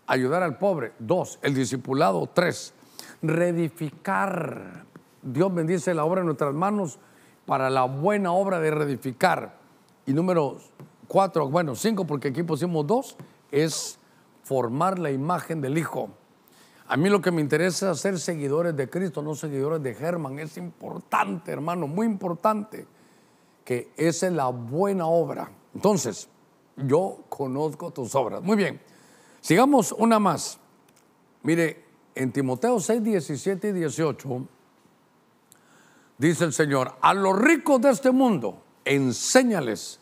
Ayudar al pobre. Dos, el discipulado. Tres, reedificar. Dios bendice la obra en nuestras manos para la buena obra de reedificar. Y número cuatro, bueno, cinco, porque aquí pusimos dos, es formar la imagen del Hijo. A mí lo que me interesa es ser seguidores de Cristo, no seguidores de Germán. Es importante, hermano, muy importante que esa es la buena obra. Entonces, yo conozco tus obras. Muy bien, sigamos una más. Mire, en Timoteo 6, 17 y 18, dice el Señor, a los ricos de este mundo, enséñales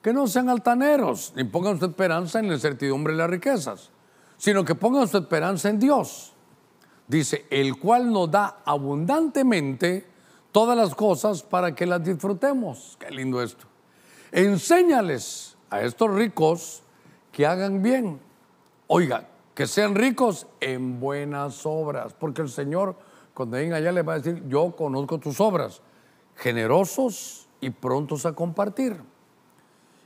que no sean altaneros, ni pongan su esperanza en la incertidumbre de las riquezas, sino que pongan su esperanza en Dios. Dice, el cual nos da abundantemente todas las cosas para que las disfrutemos. Qué lindo esto. Enséñales a estos ricos que hagan bien. Oiga, que sean ricos en buenas obras, porque el Señor cuando venga allá les va a decir, yo conozco tus obras, generosos y prontos a compartir.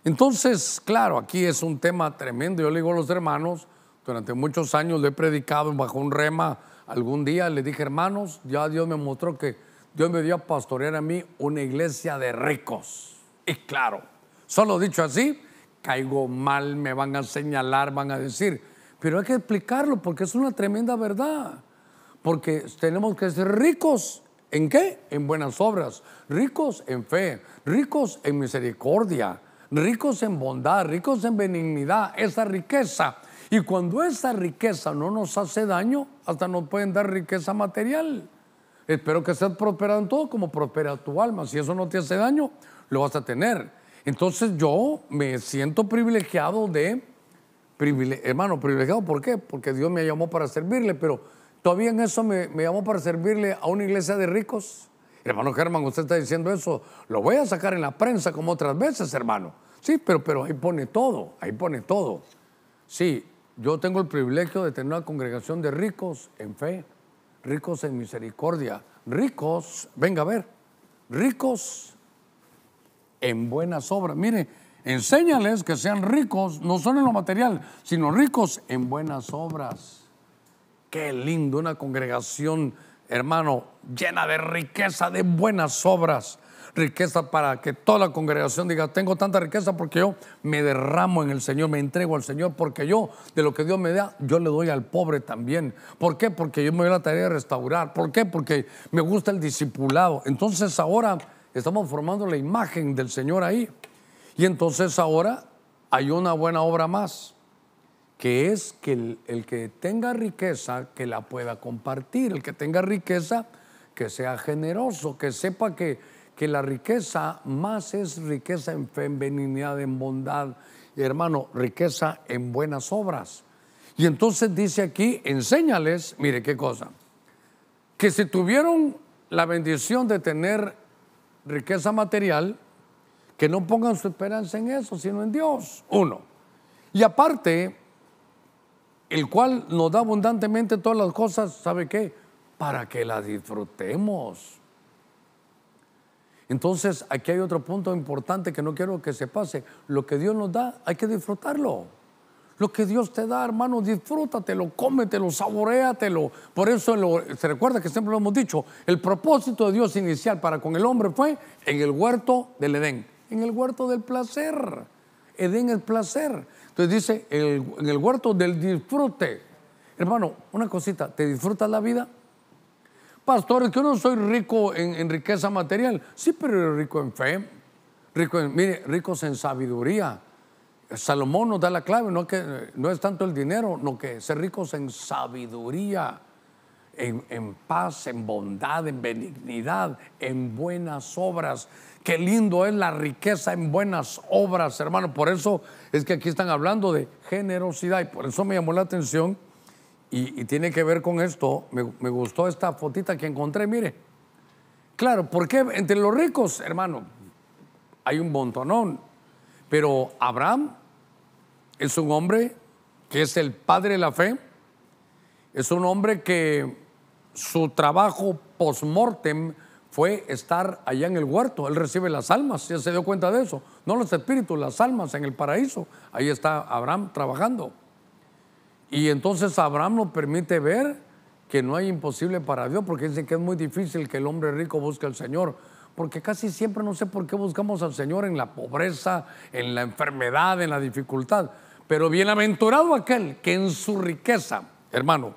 Entonces, claro, aquí es un tema tremendo. Yo le digo a los hermanos, durante muchos años le he predicado bajo un rema. Algún día le dije, hermanos, ya Dios me mostró que Dios me dio a pastorear a mí una iglesia de ricos. Y claro, solo dicho así, caigo mal, me van a señalar, van a decir, pero hay que explicarlo porque es una tremenda verdad. Porque tenemos que ser ricos. ¿En qué? En buenas obras, ricos en fe, ricos en misericordia, ricos en bondad, ricos en benignidad, esa riqueza. Y cuando esa riqueza no nos hace daño, hasta nos pueden dar riqueza material. Espero que estés prosperado en todo como prospera tu alma. Si eso no te hace daño, lo vas a tener. Entonces yo me siento privilegiado de, hermano, privilegiado, ¿por qué? Porque Dios me llamó para servirle, pero todavía en eso me, llamó para servirle a una iglesia de ricos. Hermano Germán, usted está diciendo eso, lo voy a sacar en la prensa como otras veces, hermano. Sí, pero, pero ahí pone todo, ahí pone todo. Sí, yo tengo el privilegio de tener una congregación de ricos en fe ricos en misericordia, ricos, venga a ver, ricos en buenas obras. Mire, enséñales que sean ricos, no solo en lo material, sino ricos en buenas obras. Qué lindo, una congregación, hermano, llena de riqueza, de buenas obras riqueza para que toda la congregación diga, tengo tanta riqueza porque yo me derramo en el Señor, me entrego al Señor, porque yo de lo que Dios me da, yo le doy al pobre también. ¿Por qué? Porque yo me doy la tarea de restaurar. ¿Por qué? Porque me gusta el discipulado. Entonces ahora estamos formando la imagen del Señor ahí. Y entonces ahora hay una buena obra más, que es que el, que tenga riqueza, que la pueda compartir, el que tenga riqueza, que sea generoso, que sepa que que la riqueza más es riqueza en femeninidad, en bondad, hermano, riqueza en buenas obras. Y entonces dice aquí, enséñales, mire qué cosa, que si tuvieron la bendición de tener riqueza material, que no pongan su esperanza en eso, sino en Dios, uno. Y aparte, el cual nos da abundantemente todas las cosas, ¿sabe qué? Para que las disfrutemos. Entonces, aquí hay otro punto importante que no quiero que se pase. Lo que Dios nos da, hay que disfrutarlo. Lo que Dios te da, hermano, disfrútatelo, cómetelo, saboreatelo. Por eso se recuerda que siempre lo hemos dicho, el propósito de Dios inicial para con el hombre fue en el huerto del Edén, en el huerto del placer. Edén el placer. Entonces dice, en el, en el huerto del disfrute. Hermano, una cosita, ¿te disfrutas la vida? Pastores, que yo no soy rico en, riqueza material. Sí, pero rico en fe, rico en, mire, ricos en sabiduría. Salomón nos da la clave, no, que, no es tanto el dinero, no que ser ricos en sabiduría, en, en paz, en bondad, en benignidad, en buenas obras. Qué lindo es la riqueza en buenas obras, hermano. Por eso es que aquí están hablando de generosidad y por eso me llamó la atención y, tiene que ver con esto, me, gustó esta fotita que encontré, mire. Claro, porque entre los ricos, hermano, hay un montonón, pero Abraham es un hombre que es el padre de la fe, es un hombre que su trabajo post-mortem fue estar allá en el huerto. Él recibe las almas, ya se dio cuenta de eso. No los espíritus, las almas en el paraíso. Ahí está Abraham trabajando. Y entonces Abraham nos permite ver que no hay imposible para Dios, porque dice que es muy difícil que el hombre rico busque al Señor, porque casi siempre no sé por qué buscamos al Señor en la pobreza, en la enfermedad, en la dificultad. Pero bienaventurado aquel que en su riqueza, hermano,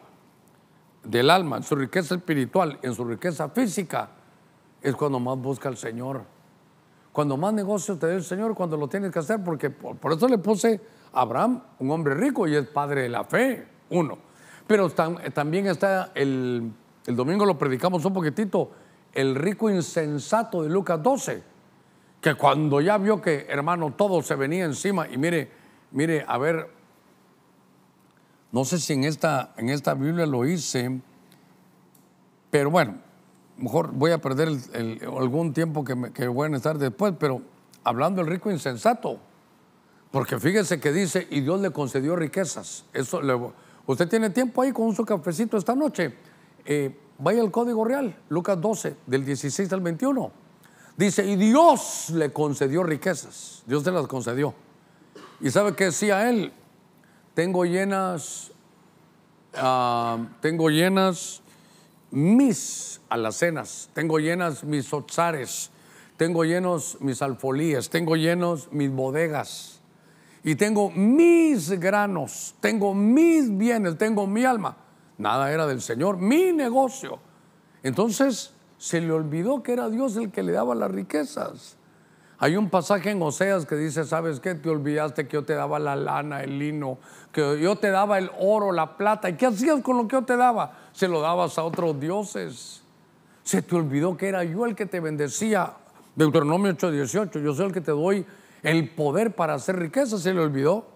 del alma, en su riqueza espiritual, en su riqueza física, es cuando más busca al Señor. Cuando más negocio te dé el Señor, cuando lo tienes que hacer, porque por eso le puse Abraham, un hombre rico y es padre de la fe, uno. Pero eh, también está el, domingo lo predicamos un poquitito, el rico insensato de Lucas 12, que cuando ya vio que, hermano, todo se venía encima, y mire, mire, a ver, no sé si en esta, en esta Biblia lo hice, pero bueno, mejor voy a perder algún tiempo que, voy a estar después, pero hablando del rico insensato, porque fíjese que dice, y Dios le concedió riquezas. Eso usted tiene tiempo ahí con su cafecito esta noche. Eh, vaya al Código Real, Lucas 12, del 16 al 21. Dice, y Dios le concedió riquezas. Dios te las concedió. ¿Y sabe que decía él? Tengo llenas, ah, tengo llenas mis alacenas, tengo llenas mis otsares, tengo llenos mis alfolías. tengo llenos mis bodegas y tengo mis granos, tengo mis bienes, tengo mi alma. Nada era del Señor, mi negocio. Entonces se le olvidó que era Dios el que le daba las riquezas. Hay un pasaje en Oseas que dice, ¿sabes qué? Te olvidaste que yo te daba la lana, el lino, que yo te daba el oro, la plata. ¿Y qué hacías con lo que yo te daba? Se lo dabas a otros dioses. Se te olvidó que era yo el que te bendecía. Deuteronomio 8:18, yo soy el que te doy el poder para hacer riqueza, se le olvidó.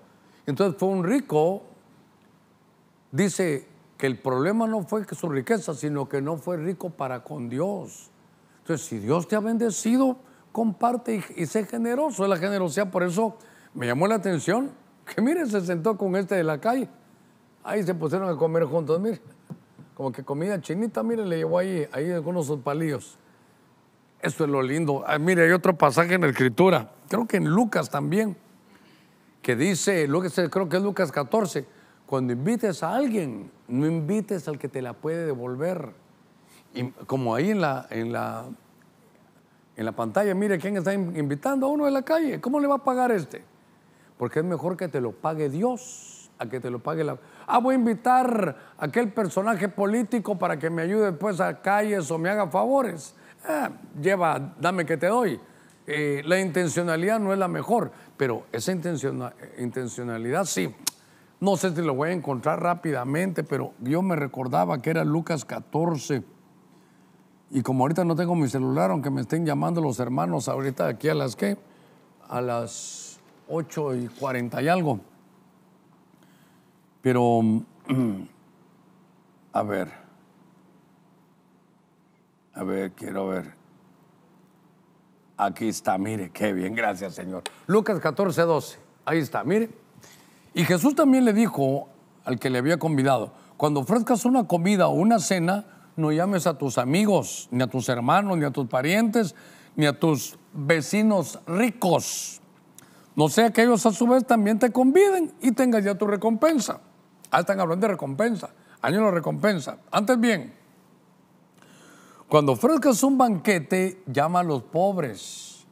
Entonces fue un rico, dice que el problema no fue que su riqueza, sino que no fue rico para con Dios. Entonces, si Dios te ha bendecido, comparte y, sé generoso. la generosidad, por eso me llamó la atención que mire, se sentó con este de la calle. Ahí se pusieron a comer juntos, mire. Como que comida chinita, mire, le llevó ahí, ahí algunos palillos. esto es lo lindo. Ah, mire, hay otro pasaje en la escritura creo que en Lucas también, que dice, creo que es Lucas 14, cuando invites a alguien, no invites al que te la puede devolver. Y como ahí en la, en la, en la pantalla, mire quién está invitando a uno de la calle, ¿cómo le va a pagar este? Porque es mejor que te lo pague Dios a que te lo pague la... Ah, voy a invitar a aquel personaje político para que me ayude después pues, a calles o me haga favores. Ah, lleva, dame que te doy. Eh, la intencionalidad no es la mejor, pero esa intencionalidad sí. No sé si lo voy a encontrar rápidamente, pero yo me recordaba que era Lucas 14. Y como ahorita no tengo mi celular, aunque me estén llamando los hermanos ahorita aquí a las que, a las 8 y 40 y algo. Pero, (clears throat) a ver, a ver, quiero ver. Aquí está, mire, qué bien, gracias Señor. Lucas 14, 12, ahí está, mire. Y Jesús también le dijo al que le había convidado, cuando ofrezcas una comida o una cena, no llames a tus amigos, ni a tus hermanos, ni a tus parientes, ni a tus vecinos ricos. No sea que ellos a su vez también te conviden y tengas ya tu recompensa. Ahí están hablando de recompensa, año de recompensa. Antes bien, cuando ofrezcas un banquete, llama a los pobres,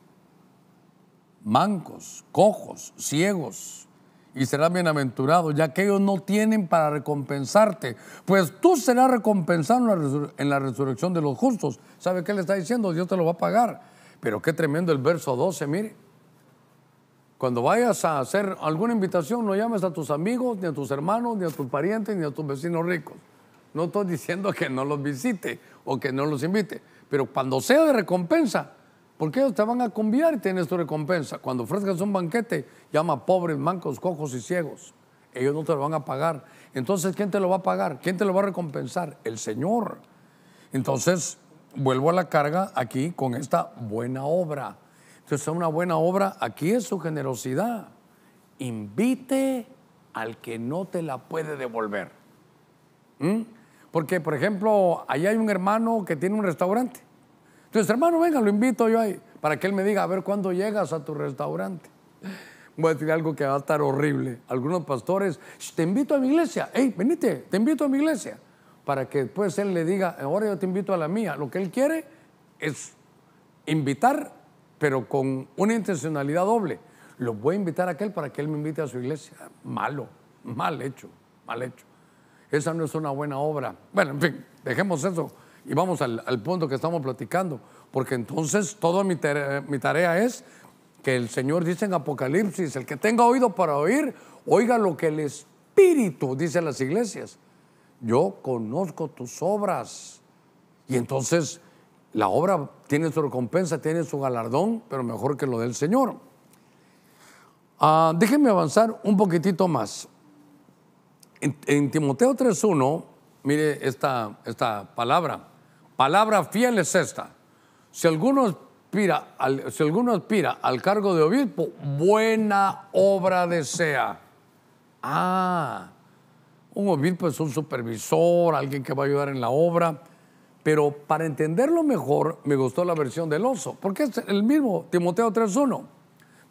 mancos, cojos, ciegos, y serás bienaventurado, ya que ellos no tienen para recompensarte, pues tú serás recompensado en la resurrección de los justos. ¿Sabe qué le está diciendo? Dios te lo va a pagar. Pero qué tremendo el verso 12, mire. Cuando vayas a hacer alguna invitación, no llames a tus amigos, ni a tus hermanos, ni a tus parientes, ni a tus vecinos ricos no estoy diciendo que no los visite o que no los invite, pero cuando sea de recompensa, porque ellos te van a conviar y tienes tu recompensa. Cuando ofrezcas un banquete, llama pobres, mancos, cojos y ciegos. Ellos no te lo van a pagar. Entonces, ¿quién te lo va a pagar? ¿Quién te lo va a recompensar? El Señor. Entonces, vuelvo a la carga aquí con esta buena obra. Entonces, una buena obra aquí es su generosidad. Invite al que no te la puede devolver. ¿Mm? Porque, por ejemplo, ahí hay un hermano que tiene un restaurante. Entonces, hermano, venga, lo invito yo ahí, para que él me diga, a ver, ¿cuándo llegas a tu restaurante? (laughs) Voy a decir algo que va a estar horrible. Algunos pastores, te invito a mi iglesia, hey, venite, te invito a mi iglesia, para que después él le diga, ahora yo te invito a la mía. Lo que él quiere es invitar, pero con una intencionalidad doble. Lo voy a invitar a aquel para que él me invite a su iglesia. Malo, mal hecho, mal hecho esa no es una buena obra. Bueno, en fin, dejemos eso y vamos al, punto que estamos platicando, porque entonces toda mi, tarea es que el Señor dice en Apocalipsis, el que tenga oído para oír, oiga lo que el Espíritu dice a las iglesias. Yo conozco tus obras. Y entonces la obra tiene su recompensa, tiene su galardón, pero mejor que lo del Señor. Ah, déjenme avanzar un poquitito más en, Timoteo 3.1, mire esta, esta palabra, palabra fiel es esta. Si alguno aspira si alguno aspira al cargo de obispo, buena obra desea. Ah, un obispo es un supervisor, alguien que va a ayudar en la obra. Pero para entenderlo mejor, me gustó la versión del oso, porque es el mismo Timoteo 3.1.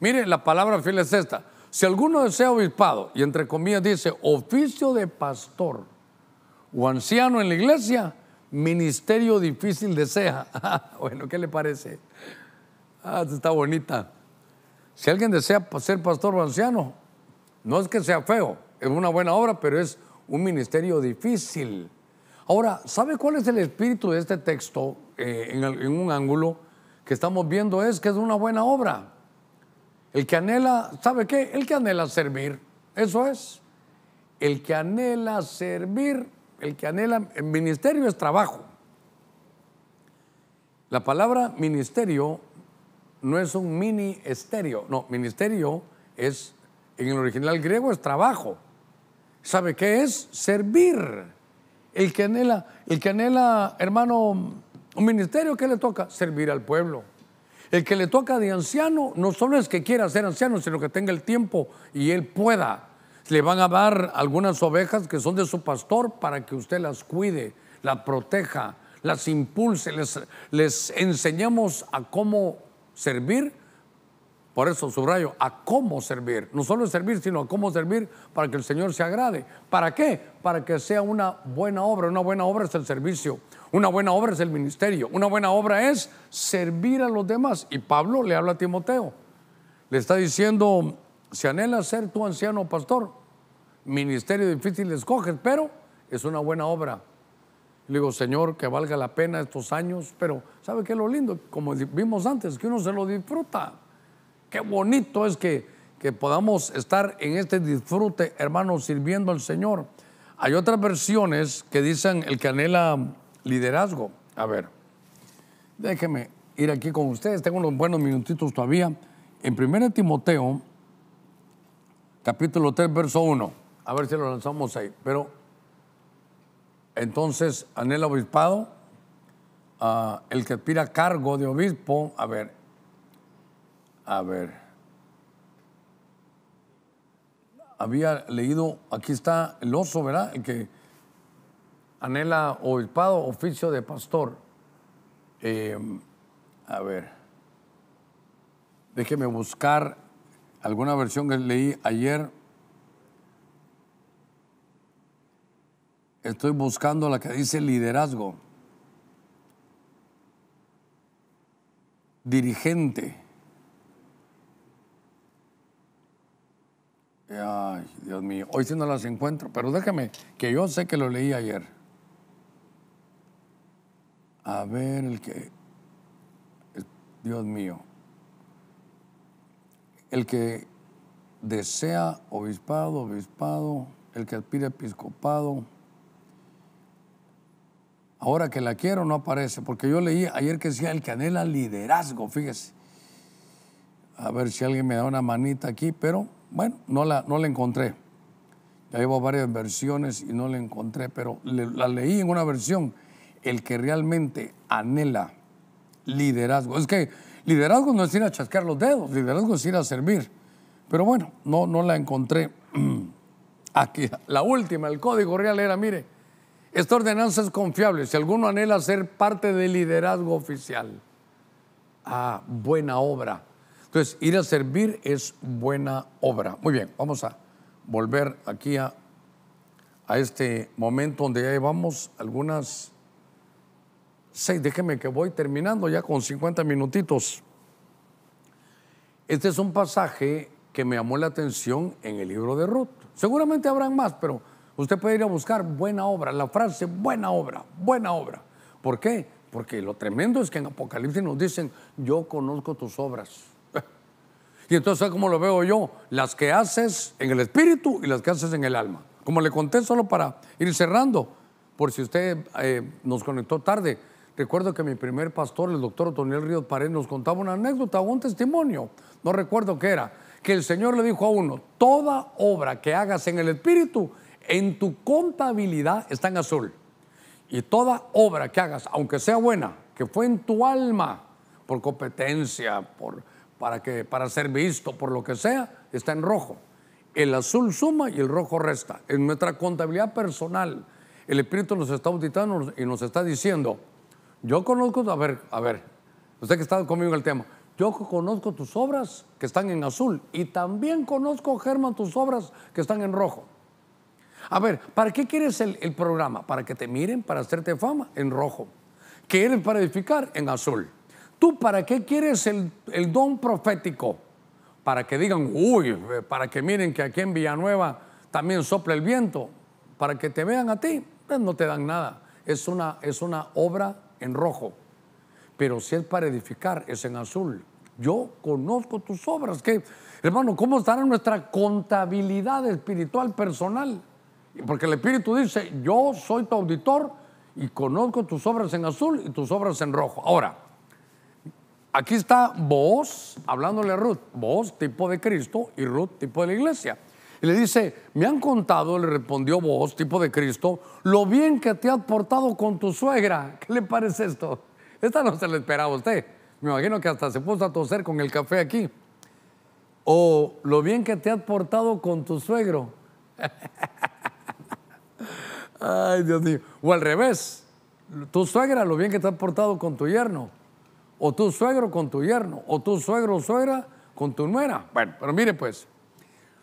Mire, la palabra fiel es esta. Si alguno desea obispado, y entre comillas dice oficio de pastor o anciano en la iglesia, ministerio difícil desea. (laughs) bueno, ¿qué le parece? Ah, está bonita. Si alguien desea ser pastor o anciano, no es que sea feo, es una buena obra, pero es un ministerio difícil. Ahora, ¿sabe cuál es el espíritu de este texto eh, en un ángulo que estamos viendo? Es que es una buena obra. El que anhela, ¿sabe qué? El que anhela servir, eso es. El que anhela servir, el que anhela, el ministerio es trabajo. La palabra ministerio no es un mini estéreo, no, ministerio es, en el original griego es trabajo. ¿Sabe qué es? Servir. El que anhela, el que anhela, hermano, un ministerio, ¿qué le toca? Servir al pueblo el que le toca de anciano no solo es que quiera ser anciano, sino que tenga el tiempo y él pueda. Le van a dar algunas ovejas que son de su pastor para que usted las cuide, las proteja, las impulse, les, les a cómo servir por eso subrayo a cómo servir. No solo servir, sino a cómo servir para que el Señor se agrade. ¿Para qué? Para que sea una buena obra. Una buena obra es el servicio. Una buena obra es el ministerio. Una buena obra es servir a los demás. Y Pablo le habla a Timoteo. Le está diciendo, si anhela ser tu anciano pastor, ministerio difícil escoges, pero es una buena obra. Le digo, Señor, que valga la pena estos años, pero ¿sabe qué es lo lindo? Como vimos antes, que uno se lo disfruta. Qué bonito es que, podamos estar en este disfrute, hermanos, sirviendo al Señor. Hay otras versiones que dicen el que anhela liderazgo. A ver, déjeme ir aquí con ustedes. Tengo unos buenos minutitos todavía. En 1 Timoteo, capítulo 3, verso 1. A ver si lo lanzamos ahí. Pero entonces anhela obispado. Ah, el que aspira cargo de obispo, a ver, a ver. Había leído, aquí está el oso, ¿verdad? El que anhela obispado, oficio de pastor. Em, a ver. Déjeme buscar alguna versión que leí ayer. Estoy buscando la que dice liderazgo. Dirigente Ay, Dios mío, hoy sí no las encuentro, pero déjame, que yo sé que lo leí ayer. A ver, el que... Dios mío. El que desea obispado, obispado, el que aspira episcopado. Ahora que la quiero no aparece, porque yo leí ayer que decía el que anhela liderazgo, fíjese. A ver si alguien me da una manita aquí, pero bueno, no la, no la encontré. Ya llevo varias versiones y no la encontré, pero la leí en una versión. El que realmente anhela liderazgo. Es que liderazgo no es ir a chascar los dedos, liderazgo es ir a servir. Pero bueno, no, no la encontré. (clears throat) Aquí, la última, el código real era, mire, esta ordenanza es confiable. Si alguno anhela ser parte del liderazgo oficial, a ah, buena obra entonces, ir a servir es buena obra. Muy bien, vamos a volver aquí a, este momento donde ya llevamos algunas seis. Déjeme que voy terminando ya con 50 minutitos. Este es un pasaje que me llamó la atención en el libro de Ruth. Seguramente habrán más, pero usted puede ir a buscar buena obra, la frase buena obra, buena obra. ¿Por qué? Porque lo tremendo es que en Apocalipsis nos dicen, yo conozco tus obras. Y entonces, como lo veo yo? Las que haces en el espíritu y las que haces en el alma. Como le conté solo para ir cerrando, por si usted eh, nos conectó tarde, recuerdo que mi primer pastor, el doctor Otoniel Ríos Pared, nos contaba una anécdota o un testimonio, no recuerdo qué era, que el Señor le dijo a uno, toda obra que hagas en el espíritu, en tu contabilidad está en azul. Y toda obra que hagas, aunque sea buena, que fue en tu alma, por competencia, por para, que, para ser visto por lo que sea, está en rojo. El azul suma y el rojo resta. En nuestra contabilidad personal, el Espíritu nos está auditando y nos está diciendo, yo conozco, a ver, a ver, usted que está conmigo en el tema, yo conozco tus obras que están en azul y también conozco, Germán, tus obras que están en rojo. A ver, ¿para qué quieres el, programa? Para que te miren, para hacerte fama en rojo. ¿Quieres para edificar en azul? ¿Tú para qué quieres el, don profético? Para que digan, uy, eh, para que miren que aquí en Villanueva también sopla el viento, para que te vean a ti, pues, no te dan nada. Es una, es una obra en rojo, pero si es para edificar, es en azul. Yo conozco tus obras. que hermano, ¿cómo estará nuestra contabilidad espiritual personal? Porque el Espíritu dice, yo soy tu auditor y conozco tus obras en azul y tus obras en rojo. Ahora, Aquí está vos hablándole a Ruth, vos tipo de Cristo y Ruth tipo de la iglesia. Y le dice, me han contado, le respondió vos tipo de Cristo, lo bien que te has portado con tu suegra. ¿Qué le parece esto? Esta no se la esperaba a usted. Me imagino que hasta se puso a toser con el café aquí. O lo bien que te has portado con tu suegro. (laughs) Ay, Dios mío. O al revés, tu suegra, lo bien que te has portado con tu yerno o tu suegro con tu yerno, o tu suegro o suegra con tu nuera. Bueno, pero mire pues,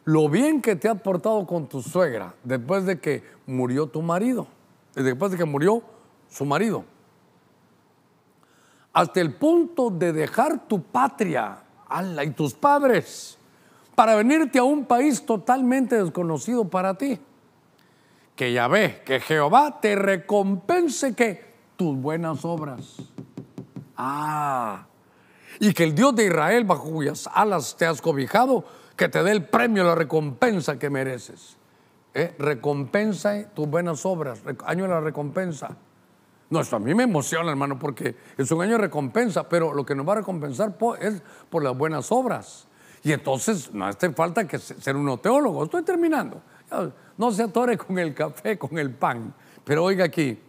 lo bien que te has portado con tu suegra después de que murió tu marido, después de que murió su marido, hasta el punto de dejar tu patria y tus padres para venirte a un país totalmente desconocido para ti. Que ya ve, que Jehová te recompense que tus buenas obras. Ah, y que el Dios de Israel, bajo cuyas alas te has cobijado, que te dé el premio, la recompensa que mereces. ¿Eh? Recompensa eh, tus buenas obras, año de la recompensa. No, esto a mí me emociona, hermano, porque es un año de recompensa, pero lo que nos va a recompensar es por las buenas obras. Y entonces no hace falta que ser uno teólogo. Estoy terminando. No se atore con el café, con el pan. Pero oiga aquí,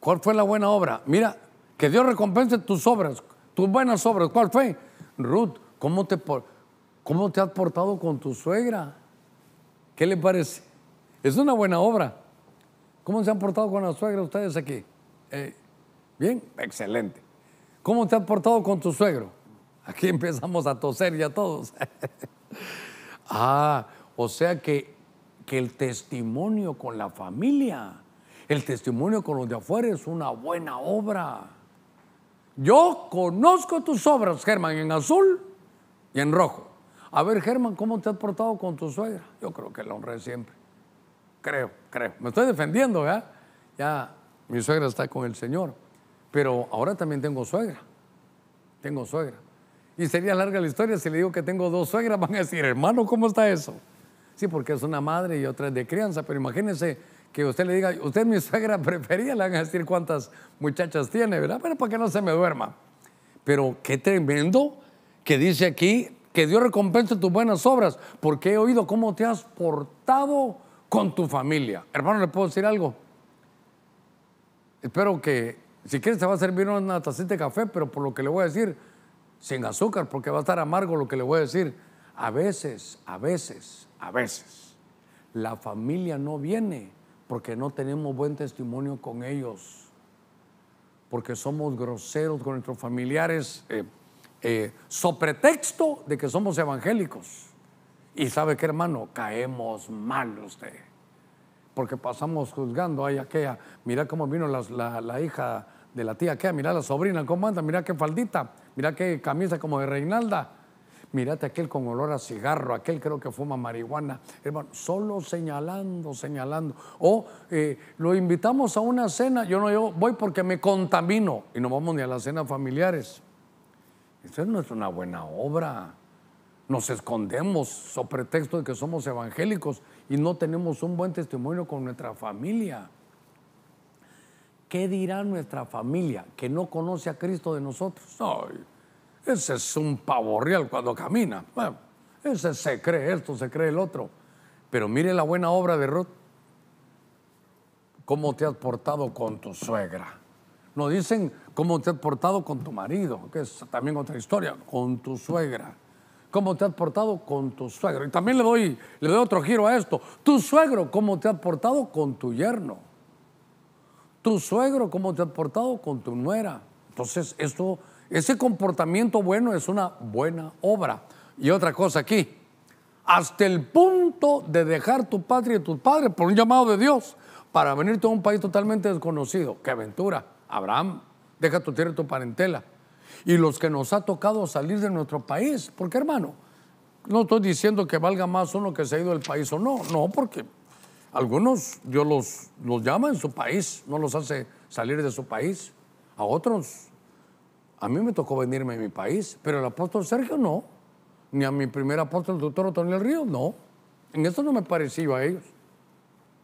¿cuál fue la buena obra? Mira, que Dios recompense tus obras, tus buenas obras. ¿Cuál fue? Ruth, ¿cómo te, cómo te has portado con tu suegra? ¿Qué le parece? Es una buena obra. ¿Cómo se han portado con la suegra ustedes aquí? Eh, bien, excelente. ¿Cómo te has portado con tu suegro? Aquí (laughs) empezamos a toser ya todos. (laughs) ah, o sea que, que el testimonio con la familia, el testimonio con los de afuera es una buena obra. Yo conozco tus obras, Germán, en azul y en rojo. A ver, Germán, ¿cómo te has portado con tu suegra? Yo creo que la honré siempre. Creo, creo. Me estoy defendiendo, ¿verdad? ¿eh? Ya mi suegra está con el Señor. Pero ahora también tengo suegra. Tengo suegra. Y sería larga la historia si le digo que tengo dos suegras, van a decir, hermano, ¿cómo está eso? Sí, porque es una madre y otra es de crianza, pero imagínense que usted le diga, usted es mi sagra (laughs) preferida, le van a decir cuántas muchachas tiene, ¿verdad? Pero para que no se me duerma. Pero qué tremendo que dice aquí que Dios recompense tus buenas obras, porque he oído cómo te has portado con tu familia. Hermano, ¿le puedo decir algo? Espero que, si quieres, te va a servir una tacita de café, pero por lo que le voy a decir, sin azúcar, porque va a estar amargo lo que le voy a decir. A veces, a veces, a veces, la familia no viene porque no tenemos buen testimonio con ellos, porque somos groseros con nuestros familiares, eh, eh sobre pretexto de que somos evangélicos. Y sabe qué, hermano, caemos malos usted, porque pasamos juzgando, ay, aquella, mira cómo vino la, hija de la tía aquella, mira la sobrina, cómo anda, mira qué faldita, mira qué camisa como de Reinalda mirate aquel con olor a cigarro, aquel creo que fuma marihuana, hermano, solo señalando, señalando. O eh, lo invitamos a una cena, yo no yo voy porque me contamino y no vamos ni a la cena familiares. Eso no es una buena obra. Nos escondemos sobre pretexto de que somos evangélicos y no tenemos un buen testimonio con nuestra familia. ¿Qué dirá nuestra familia que no conoce a Cristo de nosotros? Ay, ese es un pavorreal cuando camina. Bueno, ese se cree esto, se cree el otro. Pero mire la buena obra de Ruth. ¿Cómo te has portado con tu suegra? No dicen cómo te has portado con tu marido, que es también otra historia, con tu suegra. ¿Cómo te has portado con tu suegro? Y también le doy, le doy otro giro a esto. Tu suegro, ¿cómo te has portado con tu yerno? Tu suegro, ¿cómo te has portado con tu nuera? Entonces, esto ese comportamiento bueno es una buena obra. Y otra cosa aquí, hasta el punto de dejar tu patria y tus padres por un llamado de Dios para venirte a un país totalmente desconocido. ¡Qué aventura! Abraham, deja tu tierra y tu parentela. Y los que nos ha tocado salir de nuestro país, porque hermano, no estoy diciendo que valga más uno que se ha ido del país o no, no, porque algunos Dios los, los llama en su país, no los hace salir de su país. A otros a mí me tocó venirme a mi país, pero el apóstol Sergio no. Ni a mi primer apóstol, el doctor Otoniel Ríos, no. En eso no me parecía a ellos.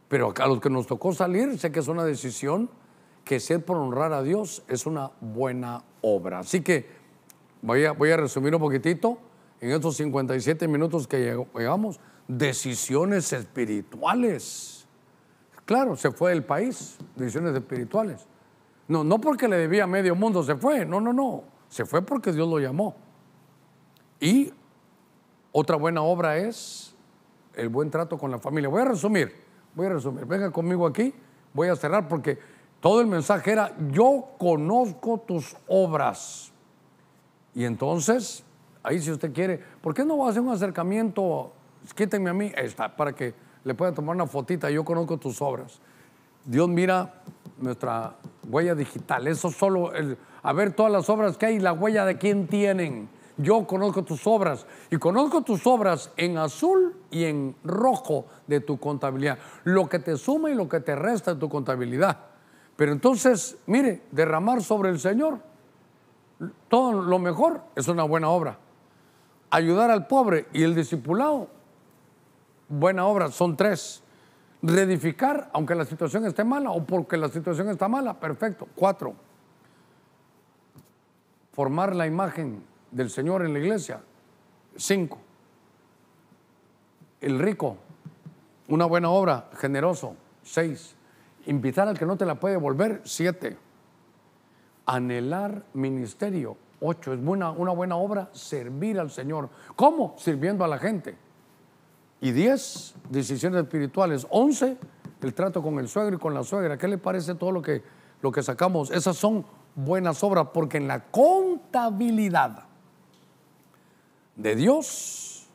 Pero a los que nos tocó salir, sé que es una decisión que ser por honrar a Dios es una buena obra. Así que voy a, voy a resumir un poquitito en estos 57 minutos que llegamos. Decisiones espirituales. Claro, se fue del país, decisiones espirituales. No, no porque le debía medio mundo, se fue. No, no, no. Se fue porque Dios lo llamó. Y otra buena obra es el buen trato con la familia. Voy a resumir, voy a resumir. Venga conmigo aquí, voy a cerrar porque todo el mensaje era, yo conozco tus obras. Y entonces, ahí si usted quiere, ¿por qué no va a hacer un acercamiento? Quítenme a mí, está, para que le pueda tomar una fotita, yo conozco tus obras. Dios mira nuestra huella digital. Eso solo, el, a ver todas las obras que hay, la huella de quién tienen. Yo conozco tus obras y conozco tus obras en azul y en rojo de tu contabilidad. Lo que te suma y lo que te resta de tu contabilidad. Pero entonces, mire, derramar sobre el Señor todo lo mejor es una buena obra. Ayudar al pobre y el discipulado, buena obra, son tres reedificar, aunque la situación esté mala o porque la situación está mala. Perfecto. Cuatro, formar la imagen del Señor en la iglesia. Cinco, el rico, una buena obra, generoso. Seis, invitar al que no te la puede devolver Siete, anhelar ministerio. Ocho, es una buena obra, servir al Señor. ¿Cómo? Sirviendo a la gente y 10 decisiones espirituales, 11 el trato con el suegro y con la suegra. ¿Qué le parece todo lo que, lo que sacamos? Esas son buenas obras porque en la contabilidad de Dios,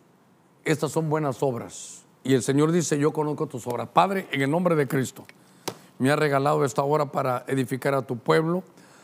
estas son buenas obras. Y el Señor dice, yo conozco tus obras. Padre, en el nombre de Cristo, me ha regalado esta hora para edificar a tu pueblo.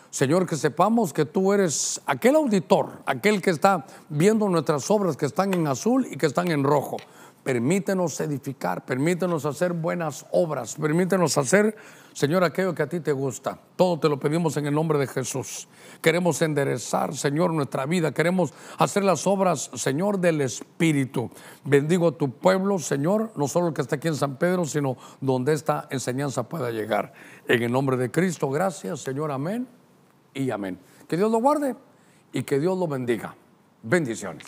Señor, que sepamos que tú eres aquel auditor, aquel que está viendo nuestras obras que están en azul y que están en rojo. Permítenos edificar, permítenos hacer buenas obras, permítenos hacer, Señor, aquello que a ti te gusta. Todo te lo pedimos en el nombre de Jesús. Queremos enderezar, Señor, nuestra vida. Queremos hacer las obras, Señor, del Espíritu. Bendigo a tu pueblo, Señor, no solo el que está aquí en San Pedro, sino donde esta enseñanza pueda llegar. En el nombre de Cristo, gracias, Señor, amén y amén. Que Dios lo guarde y que Dios lo bendiga. Bendiciones.